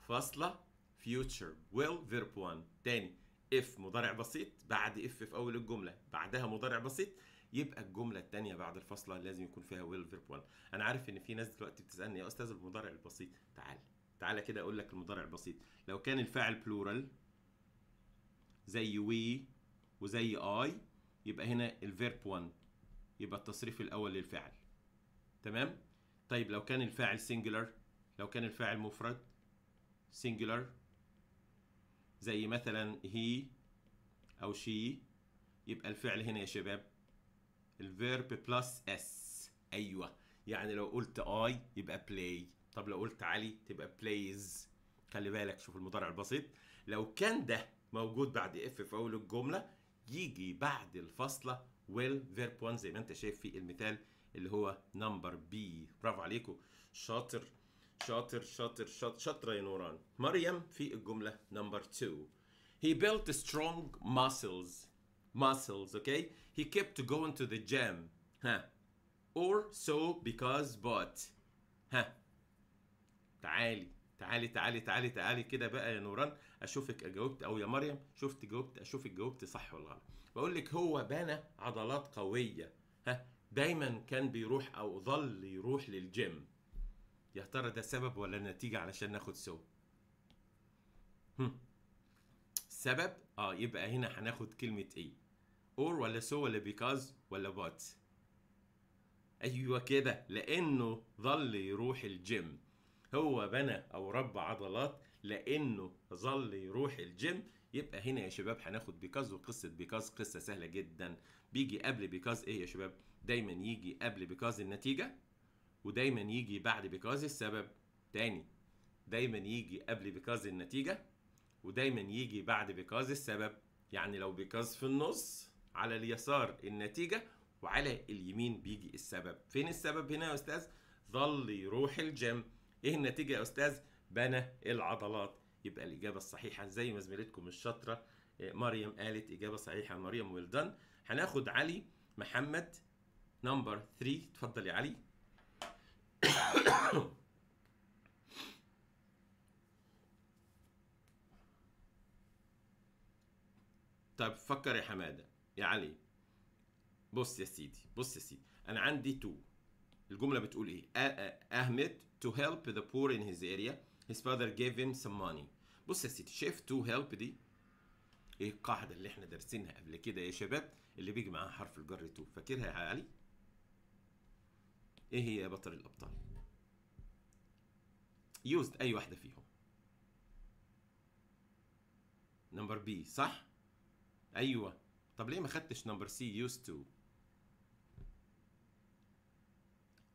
فاصله future will verb 1 تاني if مضارع بسيط بعد if في اول الجمله بعدها مضارع بسيط يبقى الجمله الثانيه بعد الفاصله لازم يكون فيها will verb 1 انا عارف ان في ناس دلوقتي بتسالني يا استاذ المضارع البسيط تعال تعال كده اقول لك المضارع البسيط لو كان الفاعل plural زي we وزي I يبقى هنا الفيرب 1 يبقى التصريف الاول للفعل تمام طيب لو كان الفاعل singular لو كان الفاعل مفرد singular زي مثلا هي او شي يبقى الفعل هنا يا شباب الفيرب بلس اس ايوه يعني لو قلت اي يبقى بلاي طب لو قلت علي تبقى بلايز خلي بالك شوف المضارع البسيط لو كان ده موجود بعد اف في اول الجمله يجي بعد الفاصله ويل فيرب 1 زي ما انت شايف في المثال اللي هو نمبر بي برافو عليكم شاطر شاطر شاطر شاطر شاطره يا نوران مريم في الجمله نمبر 2 he built strong muscles muscles okay he kept going to the gym ها or so because but ها تعالي تعالي تعالي تعالي تعالي كده بقى يا نوران اشوفك جاوبت او يا مريم شفت جاوبت اشوفك جاوبت صح ولا غلط بقول لك هو بنى عضلات قويه ها دايما كان بيروح او ظل يروح للجيم يا ترى ده سبب ولا نتيجه علشان ناخد سو؟ هم. سبب اه يبقى هنا هناخد كلمه ايه or ولا so ولا because ولا but ايوه كده لانه ظل يروح الجيم هو بنى او ربى عضلات لانه ظل يروح الجيم يبقى هنا يا شباب هناخد بيكاز وقصه بيكاز قصه سهله جدا بيجي قبل بيكاز ايه يا شباب دايما يجي قبل بيكاز النتيجه ودايما يجي بعد بيكاز السبب تاني دايما يجي قبل بيكاز النتيجه ودايما يجي بعد بيكاز السبب يعني لو بيكاز في النص على اليسار النتيجه وعلى اليمين بيجي السبب فين السبب هنا يا استاذ ظل يروح الجيم ايه النتيجه يا استاذ بنى العضلات يبقى الاجابه الصحيحه زي ما زميلتكم الشاطره آه، مريم قالت اجابه صحيحه مريم ويل دان هناخد علي محمد نمبر 3 اتفضل يا علي طيب فكر يا حماده يا علي بص يا سيدي بص يا سيدي انا عندي تو الجمله بتقول ايه اهمت to help the poor in his area his father gave him some money بص يا سيدي شايف تو هيلب دي ايه القاعده اللي احنا دارسينها قبل كده يا شباب اللي بيجي معاها حرف الجر تو فاكرها يا علي ايه هي بطل الابطال يوزد اي واحده فيهم نمبر بي صح ايوه طب ليه ما خدتش نمبر سي يوز تو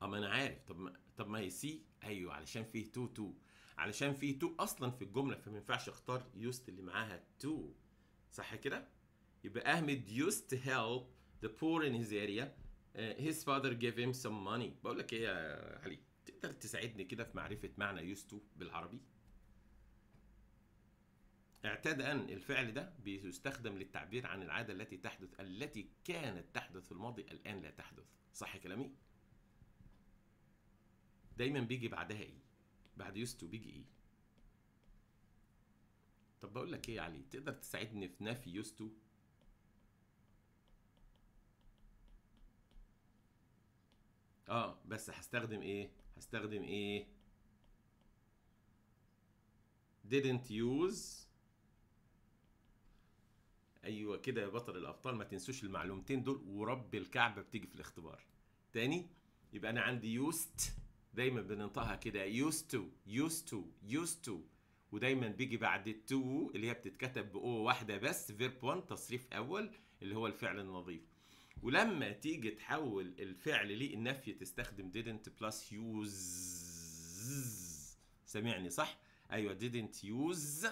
اما انا عارف طب ما طب ما هي سي ايوه علشان فيه تو تو علشان فيه تو اصلا في الجمله فما ينفعش اختار يوست اللي معاها تو صح كده يبقى احمد يوست هيلب ذا بور ان هيز اريا Uh, his father gave him some money بقول لك ايه يا علي تقدر تساعدني كده في معرفة معنى used to بالعربي اعتاد أن الفعل ده بيستخدم للتعبير عن العادة التي تحدث التي كانت تحدث في الماضي الآن لا تحدث صح كلامي؟ دايما بيجي بعدها ايه؟ بعد يوستو بيجي ايه؟ طب بقول لك ايه يا علي؟ تقدر تساعدني في نفي يوستو اه بس هستخدم ايه هستخدم ايه didn't use ايوه كده يا بطل الابطال ما تنسوش المعلومتين دول ورب الكعبه بتيجي في الاختبار تاني يبقى انا عندي used دايما بننطقها كده used to used to used to ودايما بيجي بعد تو اللي هي بتتكتب بأو واحده بس فيرب 1 تصريف اول اللي هو الفعل النظيف ولما تيجي تحول الفعل للنفي تستخدم didn't plus use سامعني صح؟ ايوه didn't use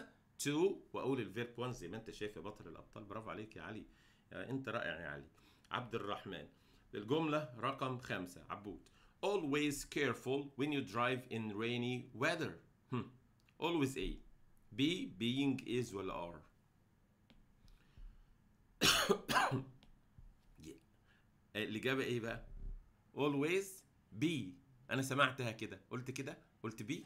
to واقول الفيرب 1 زي ما انت شايف يا بطل الابطال برافو عليك يا علي آه، انت رائع يا علي عبد الرحمن الجمله رقم خمسه عبود always careful when you drive in rainy weather هم. always A B being is ولا are آه، الاجابه ايه بقى always be انا سمعتها كده قلت كده قلت بي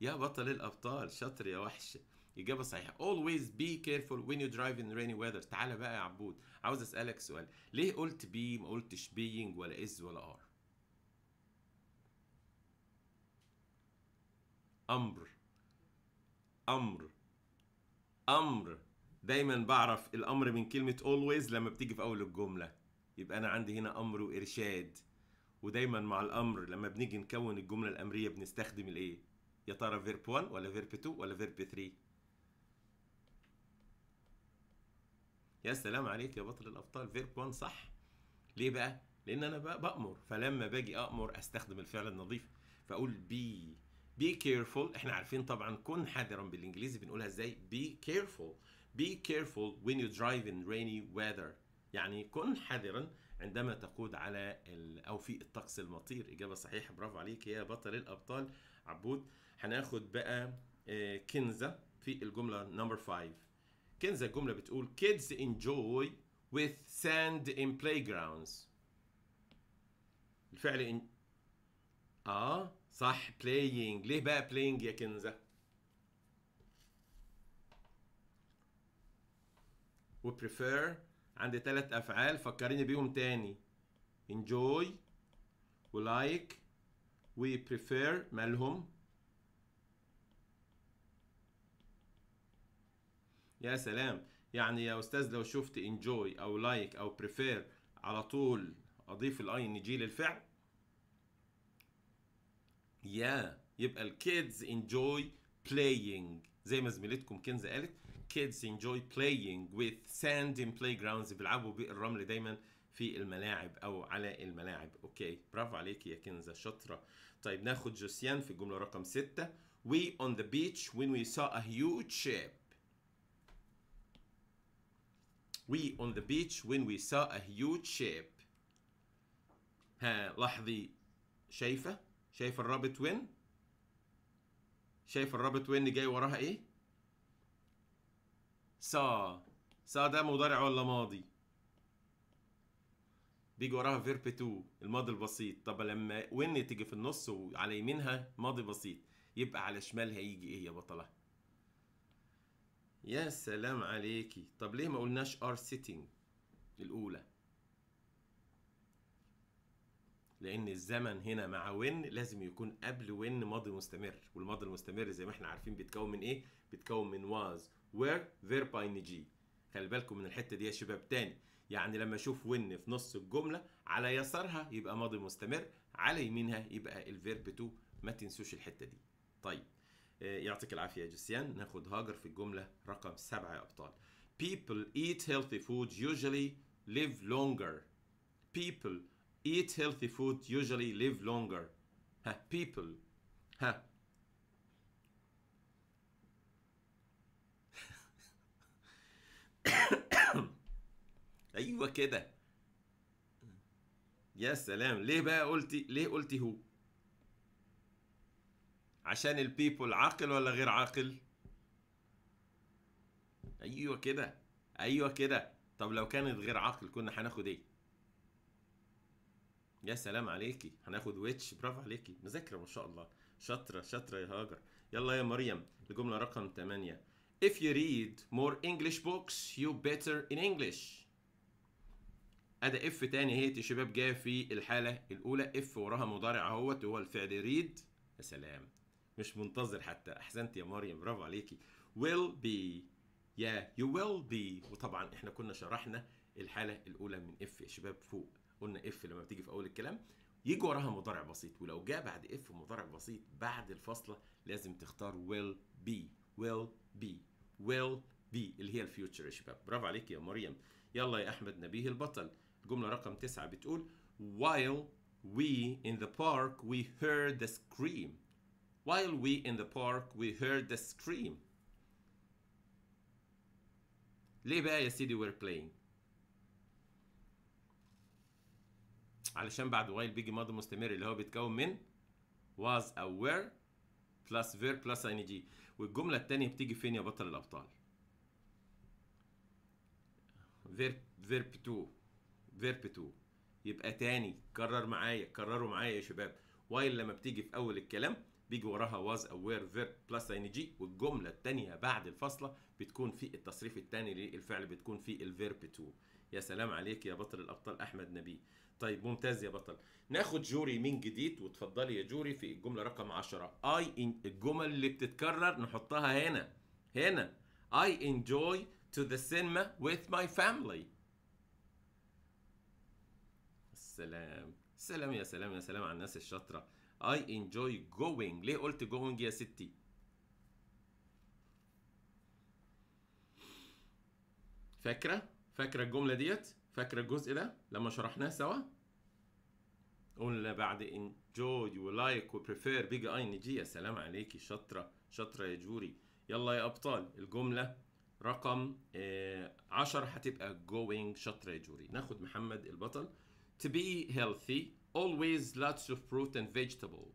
يا بطل الابطال شاطر يا وحش اجابه صحيحه always be careful when you drive in rainy weather تعالى بقى يا عبود عاوز اسالك سؤال ليه قلت بي ما قلتش being ولا is ولا are امر امر امر دايما بعرف الامر من كلمه always لما بتيجي في اول الجمله يبقى انا عندي هنا امر وارشاد ودايما مع الامر لما بنيجي نكون الجمله الامريه بنستخدم الايه يا ترى فيرب 1 ولا فيرب 2 ولا فيرب 3 يا سلام عليك يا بطل الابطال فيرب 1 صح ليه بقى لان انا بقى بامر فلما باجي امر استخدم الفعل النظيف فاقول بي بي كيرفول احنا عارفين طبعا كن حذرا بالانجليزي بنقولها ازاي بي كيرفول بي كيرفول when يو درايف ان rainy weather يعني كن حذرا عندما تقود على او في الطقس المطير اجابه صحيحه برافو عليك يا بطل الابطال عبود هناخد بقى آه، كنزه في الجمله نمبر 5 كنزه الجمله بتقول kids enjoy with sand in playgrounds الفعل إن... اه صح playing ليه بقى playing يا كنزه و prefer عندي تلات افعال فكريني بيهم تاني enjoy و like و prefer مالهم يا سلام يعني يا استاذ لو شفت enjoy او like او prefer على طول اضيف الاي ان جي للفعل يا يبقى الكيدز enjoy playing زي ما زميلتكم كنزه قالت kids enjoy playing with sand in playgrounds بيلعبوا بالرمل دايما في الملاعب او على الملاعب اوكي برافو عليك يا كنزة شاطرة طيب ناخد جوسيان في الجملة رقم ستة we on the beach when we saw a huge ship we on the beach when we saw a huge ship ها لاحظي شايفة شايفة الرابط وين شايفة الرابط وين جاي وراها ايه سا سا ده مضارع ولا ماضي بيجي وراها فيرب تو الماضي البسيط طب لما وين تيجي في النص وعلى يمينها ماضي بسيط يبقى على شمالها يجي ايه يا بطلة يا سلام عليكي طب ليه ما قلناش ار سيتنج الاولى لان الزمن هنا مع وين لازم يكون قبل وين ماضي مستمر والماضي المستمر زي ما احنا عارفين بيتكون من ايه بيتكون من واز were verb ing خلي بالكم من الحته دي يا شباب تاني يعني لما اشوف ون في نص الجمله على يسارها يبقى ماضي مستمر على يمينها يبقى الفيرب تو ما تنسوش الحته دي طيب آه، يعطيك العافيه يا جسيان ناخد هاجر في الجمله رقم سبعه يا ابطال people eat healthy food usually live longer people eat healthy food usually live longer ها people ها ايوه كده يا سلام ليه بقى قلتي ليه قلتي هو عشان البيبول عاقل ولا غير عاقل ايوه كده ايوه كده طب لو كانت غير عاقل كنا هناخد ايه يا سلام عليكي هناخد ويتش برافو عليكي مذاكره ما شاء الله شاطره شاطره يا هاجر يلا يا مريم الجمله رقم 8 If you read more English books you better in English ادى اف تاني هيئه الشباب جايه في الحاله الاولى اف وراها مضارع اهوت هو الفعل ريد يا سلام مش منتظر حتى احسنت يا مريم برافو عليكي ويل بي يا يو ويل بي وطبعا احنا كنا شرحنا الحاله الاولى من اف يا شباب فوق قلنا اف لما بتيجي في اول الكلام يجي وراها مضارع بسيط ولو جاء بعد اف مضارع بسيط بعد الفاصله لازم تختار ويل بي ويل بي ويل بي اللي هي الفيوتشر يا شباب برافو عليك يا مريم يلا يا احمد نبيه البطل الجمله رقم تسعة بتقول while we in the park we heard the scream while we in the park we heard the scream ليه بقى يا سيدي we're playing علشان بعد while بيجي ماضي مستمر اللي هو بيتكون من was aware were plus verb plus ing والجملة التانية بتيجي فين يا بطل الأبطال verb verb 2 فيرب 2 يبقى تاني كرر معايا كرروا معايا يا شباب وايل لما بتيجي في اول الكلام بيجي وراها واز او وير فيرب بلس ان جي والجمله الثانيه بعد الفاصله بتكون في التصريف الثاني للفعل بتكون في الفيرب 2 يا سلام عليك يا بطل الابطال احمد نبي طيب ممتاز يا بطل ناخد جوري من جديد وتفضلي يا جوري في الجمله رقم 10 اي الجمل اللي بتتكرر نحطها هنا هنا اي انجوي تو ذا سينما with ماي فاملي سلام سلام يا سلام يا سلام على الناس الشاطره اي انجوي جوينج ليه قلت جوينج يا ستي فاكره فاكره الجمله ديت فاكره الجزء ده لما شرحناه سوا قلنا بعد انجوي ولايك وبريفير بيج اي ان جي يا سلام عليكي شاطره شاطره يا جوري يلا يا ابطال الجمله رقم 10 آه، هتبقى جوينج شاطره يا جوري ناخد محمد البطل to be healthy always lots of fruit and vegetable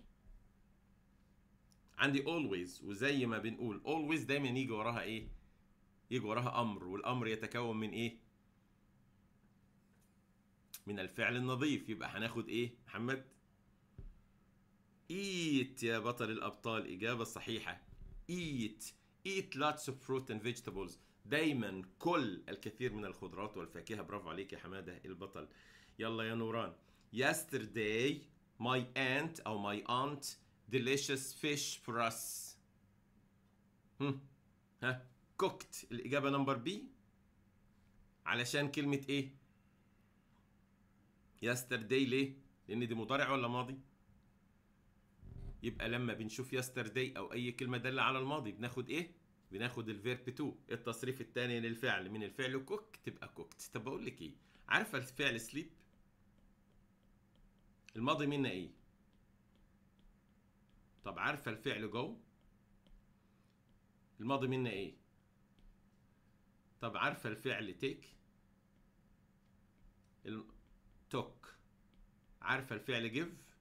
عندي always وزي ما بنقول always دايما يجي وراها ايه يجي وراها امر والامر يتكون من ايه من الفعل النظيف يبقى هناخد ايه محمد eat يا بطل الابطال اجابه صحيحه eat eat lots of fruit and vegetables دايما كل الكثير من الخضروات والفاكهه برافو عليك يا حماده البطل يلا يا نوران yesterday my aunt أو my aunt delicious fish for us هم. ها cooked الإجابة نمبر بي علشان كلمة إيه yesterday ليه لأن دي مضارع ولا ماضي يبقى لما بنشوف yesterday أو أي كلمة دالة على الماضي بناخد إيه بناخد الفيرب تو التصريف الثاني للفعل من الفعل كوك تبقى كوكت طب بقول لك ايه عارفه الفعل سليب الماضي منا ايه طب عارفه الفعل جو الماضي منا ايه طب عارفه الفعل تيك توك عارفه الفعل جيف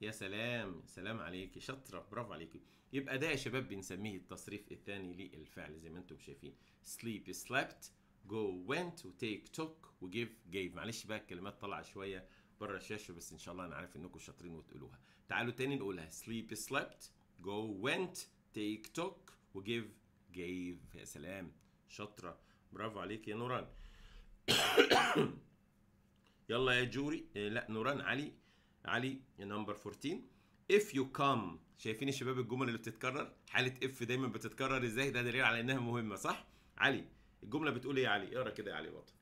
يا سلام سلام عليكي شطرة برافو عليكي يبقى ده يا شباب بنسميه التصريف الثاني للفعل زي ما انتم شايفين sleep slept جو وينت وتيك توك وجيف جيف معلش بقى الكلمات طالعه شويه بره الشاشه بس ان شاء الله انا عارف انكم شاطرين وتقولوها تعالوا تاني نقولها sleep slept go went take took وجيف جيف يا سلام شاطره برافو عليك يا نوران يلا يا جوري إيه، لا نوران علي علي نمبر 14 if you come شايفين يا شباب الجمل اللي بتتكرر حاله اف دايما بتتكرر ازاي ده دليل على انها مهمه صح علي الجمله بتقول ايه يا علي اقرا كده يا علي بطل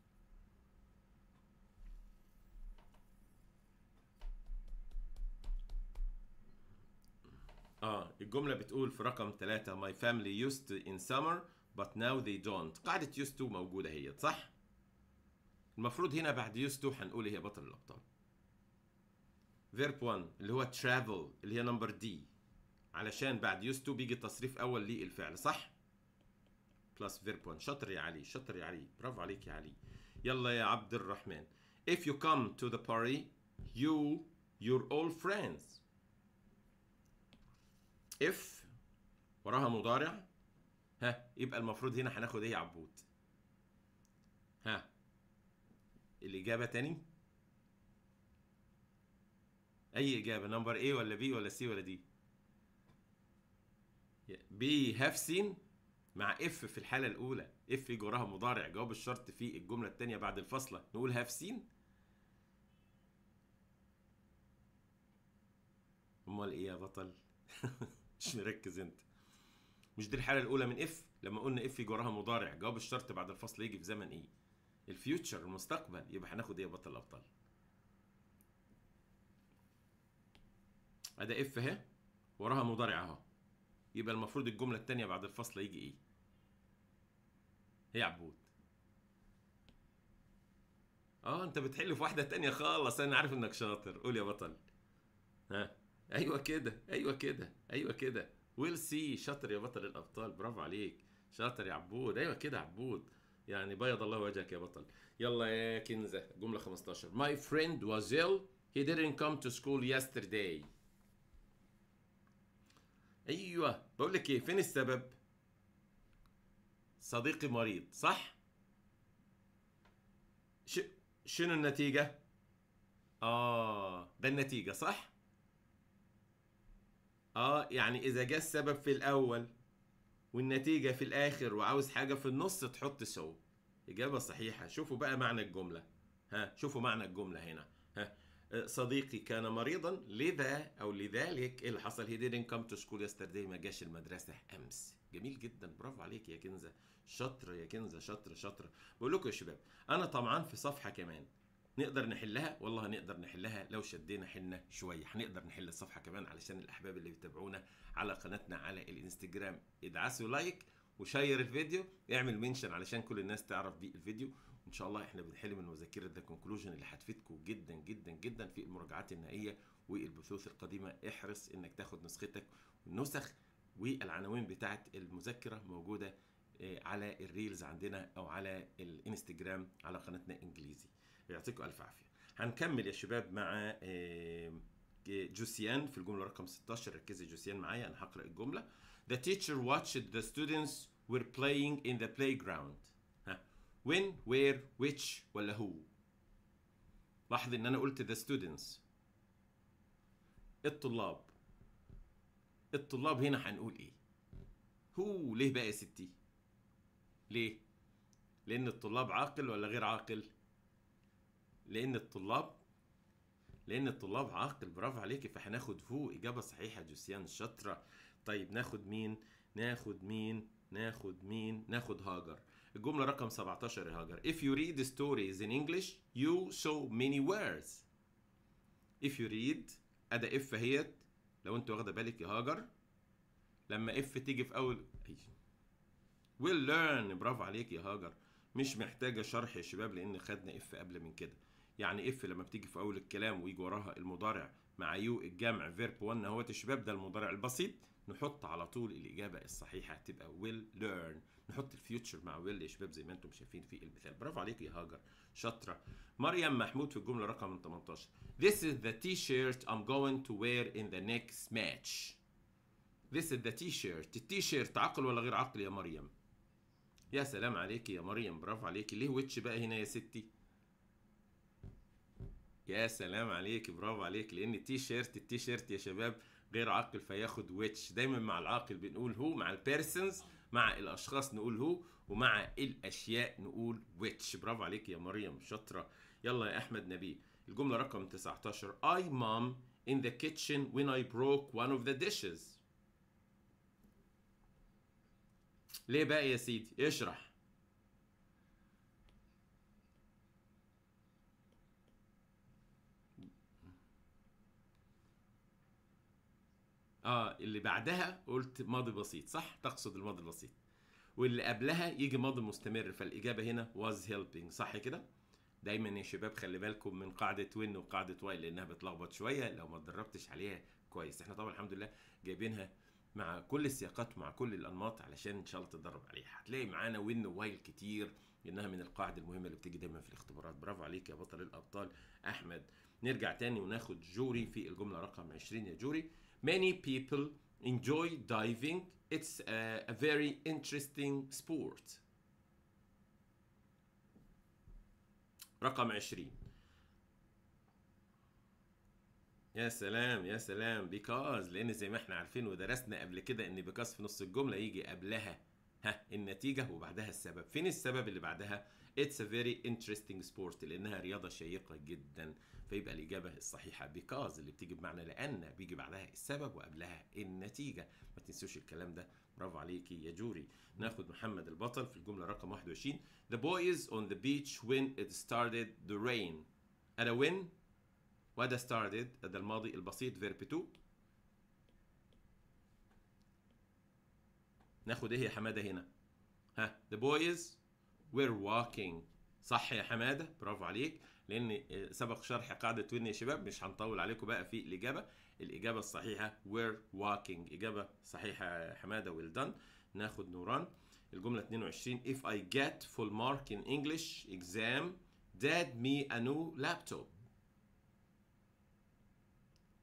اه الجمله بتقول في رقم ثلاثة my family used to in summer but now they don't قاعده used to موجوده هي صح المفروض هنا بعد used to هنقول هي إيه بطل الابطال فيرب 1 اللي هو travel اللي هي نمبر دي علشان بعد used to بيجي تصريف اول للفعل صح بلس فيرب 1 شاطر يا علي شاطر يا علي برافو عليك يا علي يلا يا عبد الرحمن if you come to the party you your all friends if وراها مضارع ها يبقى المفروض هنا هناخد ايه يا عبود ها الاجابه تاني اي اجابه نمبر ايه ولا بي ولا سي ولا دي بي هاف سين مع اف في الحاله الاولى اف جراها مضارع جواب الشرط في الجمله الثانيه بعد الفاصله نقول هاف سين امال ايه يا بطل مش مركز انت مش دي الحاله الاولى من اف لما قلنا اف جراها مضارع جواب الشرط بعد الفصل يجي في زمن ايه الفيوتشر المستقبل يبقى هناخد ايه يا بطل الابطال ادي اف اهي وراها مضارع اهو يبقى المفروض الجمله الثانيه بعد الفصل يجي ايه هي عبود اه انت بتحل في واحده تانية خالص انا عارف انك شاطر قول يا بطل ها ايوه كده ايوه كده ايوه كده ويل سي شاطر يا بطل الابطال برافو عليك شاطر يا عبود ايوه كده عبود يعني بيض الله وجهك يا بطل يلا يا كنزه جمله 15 ماي فريند وازيل ill he didn't come to school yesterday ايوه بقول لك ايه فين السبب صديقي مريض صح ش... شنو النتيجه اه ده النتيجه صح اه يعني اذا جه السبب في الاول والنتيجه في الاخر وعاوز حاجه في النص تحط سو اجابه صحيحه شوفوا بقى معنى الجمله ها شوفوا معنى الجمله هنا ها آه، صديقي كان مريضا لذا او لذلك ايه اللي حصل he didn't come to school yesterday ما جاش المدرسه امس جميل جدا برافو عليك يا كنزه شطرة يا كنزه شطرة شطرة بقول لكم يا شباب انا طمعان في صفحه كمان نقدر نحلها والله هنقدر نحلها لو شدينا حنا شويه هنقدر نحل الصفحه كمان علشان الاحباب اللي بيتابعونا على قناتنا على الانستجرام ادعسوا لايك وشير الفيديو اعمل منشن علشان كل الناس تعرف بيه الفيديو ان شاء الله احنا بنحل من مذاكره ذا كونكلوجن اللي هتفيدكم جدا جدا جدا في المراجعات النهائيه والبثوث القديمه احرص انك تاخد نسختك النسخ والعناوين بتاعت المذكره موجوده آه، على الريلز عندنا او على الانستجرام على قناتنا انجليزي يعطيكم الف عافيه هنكمل يا شباب مع آه، جوسيان في الجمله رقم 16 ركزي جوسيان معايا انا هقرا الجمله The teacher watched the students were playing in the playground when where which ولا who لاحظ ان انا قلت the students الطلاب الطلاب هنا هنقول ايه هو ليه بقى يا ستي ليه لان الطلاب عاقل ولا غير عاقل لان الطلاب لان الطلاب عاقل برافو عليكي فهناخد هو اجابه صحيحه جوسيان شاطره طيب ناخد مين ناخد مين ناخد مين ناخد هاجر الجمله رقم 17 يا هاجر if you read stories in english you show many words if you read ادا اف اهيت لو انت واخده بالك يا هاجر لما اف تيجي في اول ويل ليرن برافو عليك يا هاجر مش محتاجه شرح يا شباب لان خدنا اف قبل من كده يعني اف لما بتيجي في اول الكلام ويجي وراها المضارع مع يو الجمع فيرب 1 اهوت يا شباب ده المضارع البسيط نحط على طول الاجابه الصحيحه تبقى will learn نحط الفيوتشر مع will يا شباب زي ما انتم شايفين في المثال برافو عليك يا هاجر شاطره مريم محمود في الجمله رقم 18 This is the t-shirt I'm going to wear in the next match This is the t-shirt التيشيرت عقل ولا غير عقل يا مريم يا سلام عليك يا مريم برافو عليك ليه ويتش بقى هنا يا ستي يا سلام عليك برافو عليك لان التي شيرت التي شيرت يا شباب غير عاقل فياخد ويتش دايما مع العاقل بنقول هو مع البيرسونز مع الاشخاص نقول هو ومع الاشياء نقول ويتش برافو عليك يا مريم شاطره يلا يا احمد نبيل الجمله رقم 19 I mom in the kitchen when I broke one of the dishes ليه بقى يا سيدي اشرح اه اللي بعدها قلت ماضي بسيط صح تقصد الماضي البسيط واللي قبلها يجي ماضي مستمر فالاجابه هنا was helping صح كده دايما يا شباب خلي بالكم من قاعده وين وقاعده واي لانها بتلخبط شويه لو ما اتدربتش عليها كويس احنا طبعا الحمد لله جايبينها مع كل السياقات ومع كل الانماط علشان ان شاء الله تتدرب عليها هتلاقي معانا وين وايل كتير انها من القاعده المهمه اللي بتيجي دايما في الاختبارات برافو عليك يا بطل الابطال احمد نرجع تاني وناخد جوري في الجمله رقم 20 يا جوري Many people enjoy diving. It's a, a very interesting sport. رقم 20 يا سلام يا سلام because لان زي ما احنا عارفين ودرسنا قبل كده ان because في نص الجمله يجي قبلها ها النتيجه وبعدها السبب فين السبب اللي بعدها It's a very interesting sport لانها رياضه شيقه جدا فيبقى الاجابه الصحيحه because اللي بتيجي بمعنى لان بيجي بعدها السبب وقبلها النتيجه ما تنسوش الكلام ده برافو عليكي يا جوري ناخد محمد البطل في الجمله رقم 21 the boys on the beach when it started the rain انا when وده started ده الماضي البسيط verb 2 ناخد ايه يا حماده هنا ها the boys were walking صح يا حماده برافو عليك لان آه، سبق شرح قاعده وين يا شباب مش هنطول عليكم بقى في الاجابه الاجابه الصحيحه were walking اجابه صحيحه يا حماده well done ناخد نوران الجمله 22 if I get full mark in English exam dad me a new laptop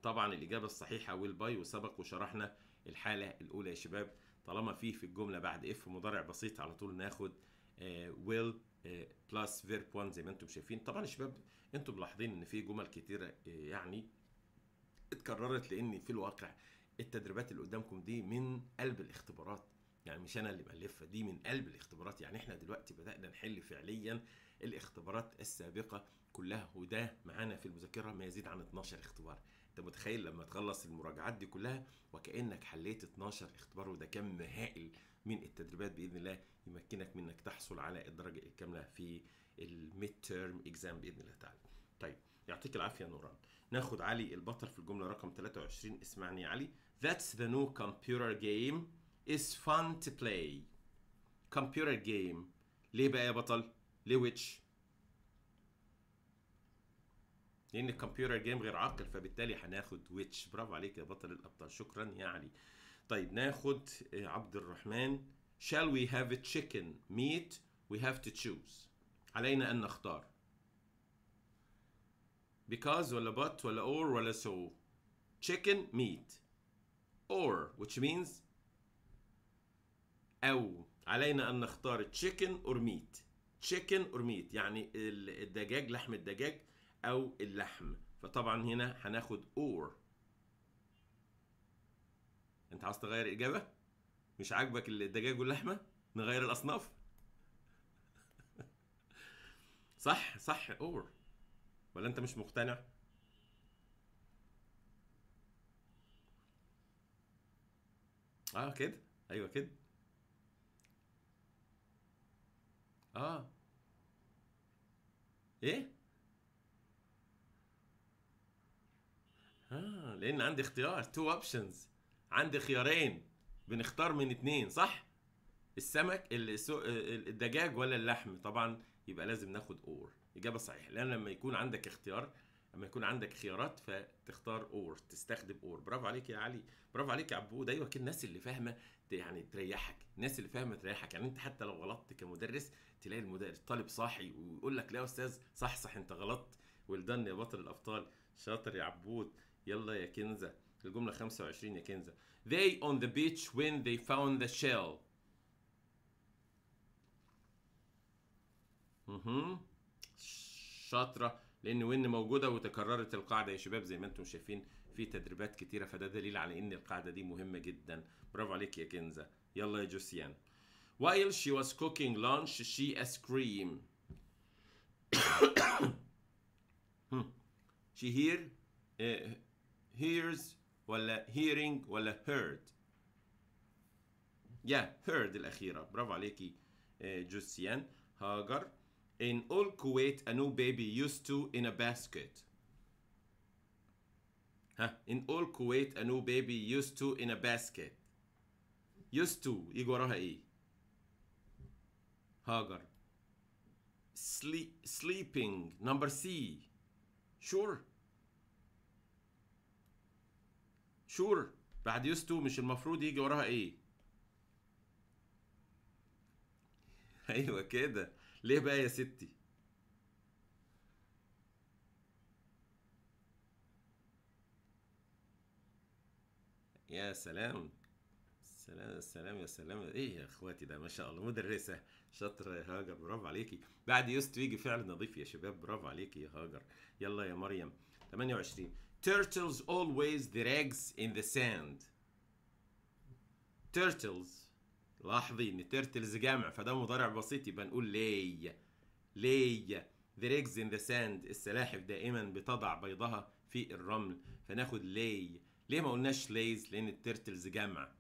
طبعا الاجابه الصحيحه will buy وسبق وشرحنا الحاله الاولى يا شباب طالما في في الجمله بعد اف مضارع بسيط على طول ناخد ويل بلس فيرب 1 زي ما انتم شايفين طبعا يا شباب انتم ملاحظين ان في جمل كتيره آه، يعني اتكررت لان في الواقع التدريبات اللي قدامكم دي من قلب الاختبارات يعني مش انا اللي بلفها دي من قلب الاختبارات يعني احنا دلوقتي بدانا نحل فعليا الاختبارات السابقه كلها وده معانا في المذاكره ما يزيد عن 12 اختبار انت متخيل لما تخلص المراجعات دي كلها وكانك حليت 12 اختبار وده كم هائل من التدريبات باذن الله يمكنك من انك تحصل على الدرجه الكامله في الميد تيرم اكزام باذن الله تعالى طيب يعطيك العافيه نوران ناخد علي البطل في الجمله رقم 23 اسمعني يا علي That's the new computer game is fun to play computer game ليه بقى يا بطل ليه ويتش لان الكمبيوتر جيم غير عاقل فبالتالي هناخد ويتش برافو عليك يا بطل الابطال شكرا يا علي طيب ناخد آه، عبد الرحمن shall we have a chicken meat we have to choose علينا ان نختار because ولا but ولا or ولا so chicken meat or which means أو علينا أن نختار chicken or meat chicken or meat يعني الدجاج لحم الدجاج أو اللحم فطبعا هنا هناخد or أنت عايز تغير إجابة؟ مش عاجبك الدجاج واللحمة؟ نغير الأصناف؟ صح صح اور ولا أنت مش مقتنع؟ اه كده ايوه كده اه ايه اه لان عندي اختيار تو اوبشنز عندي خيارين بنختار من اتنين صح السمك الدجاج ولا اللحم طبعا يبقى لازم ناخد اور اجابه صحيحه لان لما يكون عندك اختيار لما يكون عندك خيارات فتختار اور تستخدم اور برافو عليك يا علي برافو عليك يا عبود ايوه كده الناس اللي فاهمه يعني تريحك الناس اللي فاهمه تريحك يعني انت حتى لو غلطت كمدرس تلاقي المدرس الطالب صاحي ويقول لك لا يا استاذ صح صح انت غلطت والدن يا بطل الابطال شاطر يا عبود يلا يا كنزة الجملة 25 يا كنزة They on the beach when they found the shell شاطرة لأن وين موجودة وتكررت القاعدة يا شباب زي ما أنتم شايفين في تدريبات كتيرة فده دليل على إن القاعدة دي مهمة جدا برافو عليك يا كنزة يلا يا جوسيان While she was cooking lunch she screamed hmm. she hear uh, hears ولا hearing ولا heard yeah, heard الأخيرة برافو عليكي جوسيان هاجر In all Kuwait, a new baby used to in a basket. ها In all Kuwait, a new baby used to in a basket. Used to يجي وراها إيه؟ هاجر. Sleep, sleeping number C. Sure. شور بعد يوز تو مش المفروض يجي وراها ايه ايوه كده ليه بقى يا ستي يا سلام سلام سلام يا سلام ايه يا اخواتي ده ما شاء الله مدرسه شاطره يا هاجر برافو عليكي بعد يوست يجي فعل نظيف يا شباب برافو عليكي يا هاجر يلا يا مريم 28 turtles always eggs in the sand turtles لاحظي ان turtles جامع فده مضارع بسيط يبقى نقول لي لي eggs in the sand السلاحف دائما بتضع بيضها في الرمل فناخد لي ليه ما قلناش ليز لان التيرتلز جمع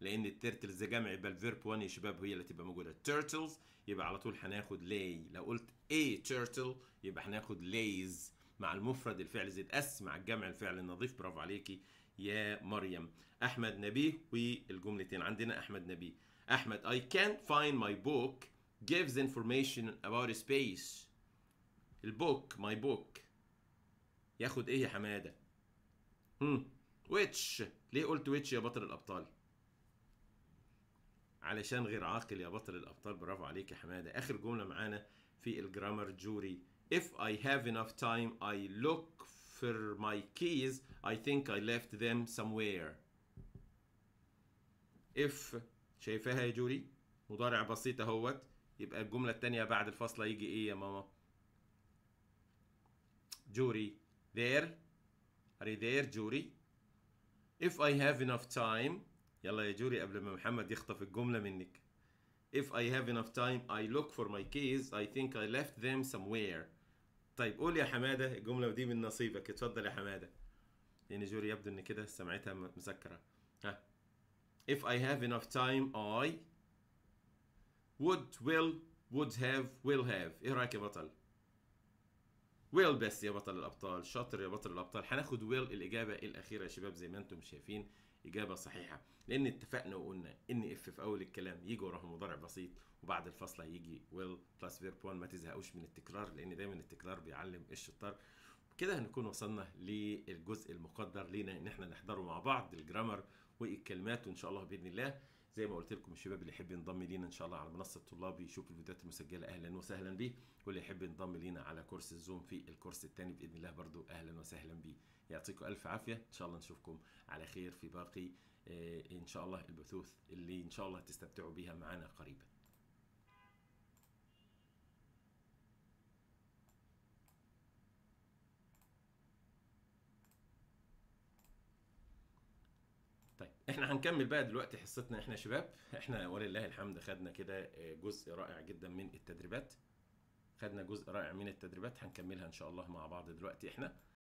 لان التيرتلز جمع يبقى الفيرب 1 يا شباب هي اللي تبقى موجوده تيرتلز يبقى على طول هناخد لي لو قلت a turtle يبقى هناخد lays مع المفرد الفعل زد اس مع الجمع الفعل النظيف برافو عليكي يا مريم احمد نبيه والجملتين عندنا احمد نبيه احمد I can't find my book gives information about space البوك my book ياخد ايه يا حماده هم ويتش ليه قلت ويتش يا بطل الابطال علشان غير عاقل يا بطل الابطال برافو عليك يا حماده اخر جمله معانا في الجرامر جوري if I have enough time I look for my keys I think I left them somewhere if شايفاها يا جوري مضارع بسيط اهوت يبقى الجملة التانية بعد الفاصلة يجي ايه يا ماما جوري there are you there جوري if I have enough time يلا يا جوري قبل ما محمد يخطف الجملة منك if I have enough time I look for my keys I think I left them somewhere طيب قول يا حماده الجمله دي من نصيبك اتفضل يا حماده لان جوري يبدو ان كده سمعتها مسكره ها if I have enough time I would will would have will have ايه رايك يا بطل will بس يا بطل الابطال شاطر يا بطل الابطال هناخد will الاجابه الاخيره يا شباب زي ما انتم شايفين اجابه صحيحه لان اتفقنا وقلنا ان اف في اول الكلام يجي وراه مضارع بسيط وبعد الفصل هيجي ويل بلس فيرب 1 ما تزهقوش من التكرار لان دايما التكرار بيعلم الشطار كده هنكون وصلنا للجزء المقدر لينا ان احنا نحضره مع بعض الجرامر والكلمات وان شاء الله باذن الله زي ما قلت لكم الشباب اللي يحب ينضم لينا ان شاء الله على منصه الطلاب يشوف الفيديوهات المسجله اهلا وسهلا بيه واللي يحب ينضم لينا على كورس الزوم في الكورس الثاني باذن الله برضو اهلا وسهلا بيه يعطيكم الف عافيه ان شاء الله نشوفكم على خير في باقي آه، ان شاء الله البثوث اللي ان شاء الله تستمتعوا بها معنا قريبا احنا هنكمل بقى دلوقتي حصتنا احنا شباب احنا ولله الحمد خدنا كده آه، جزء رائع جدا من التدريبات خدنا جزء رائع من التدريبات هنكملها ان شاء الله مع بعض دلوقتي احنا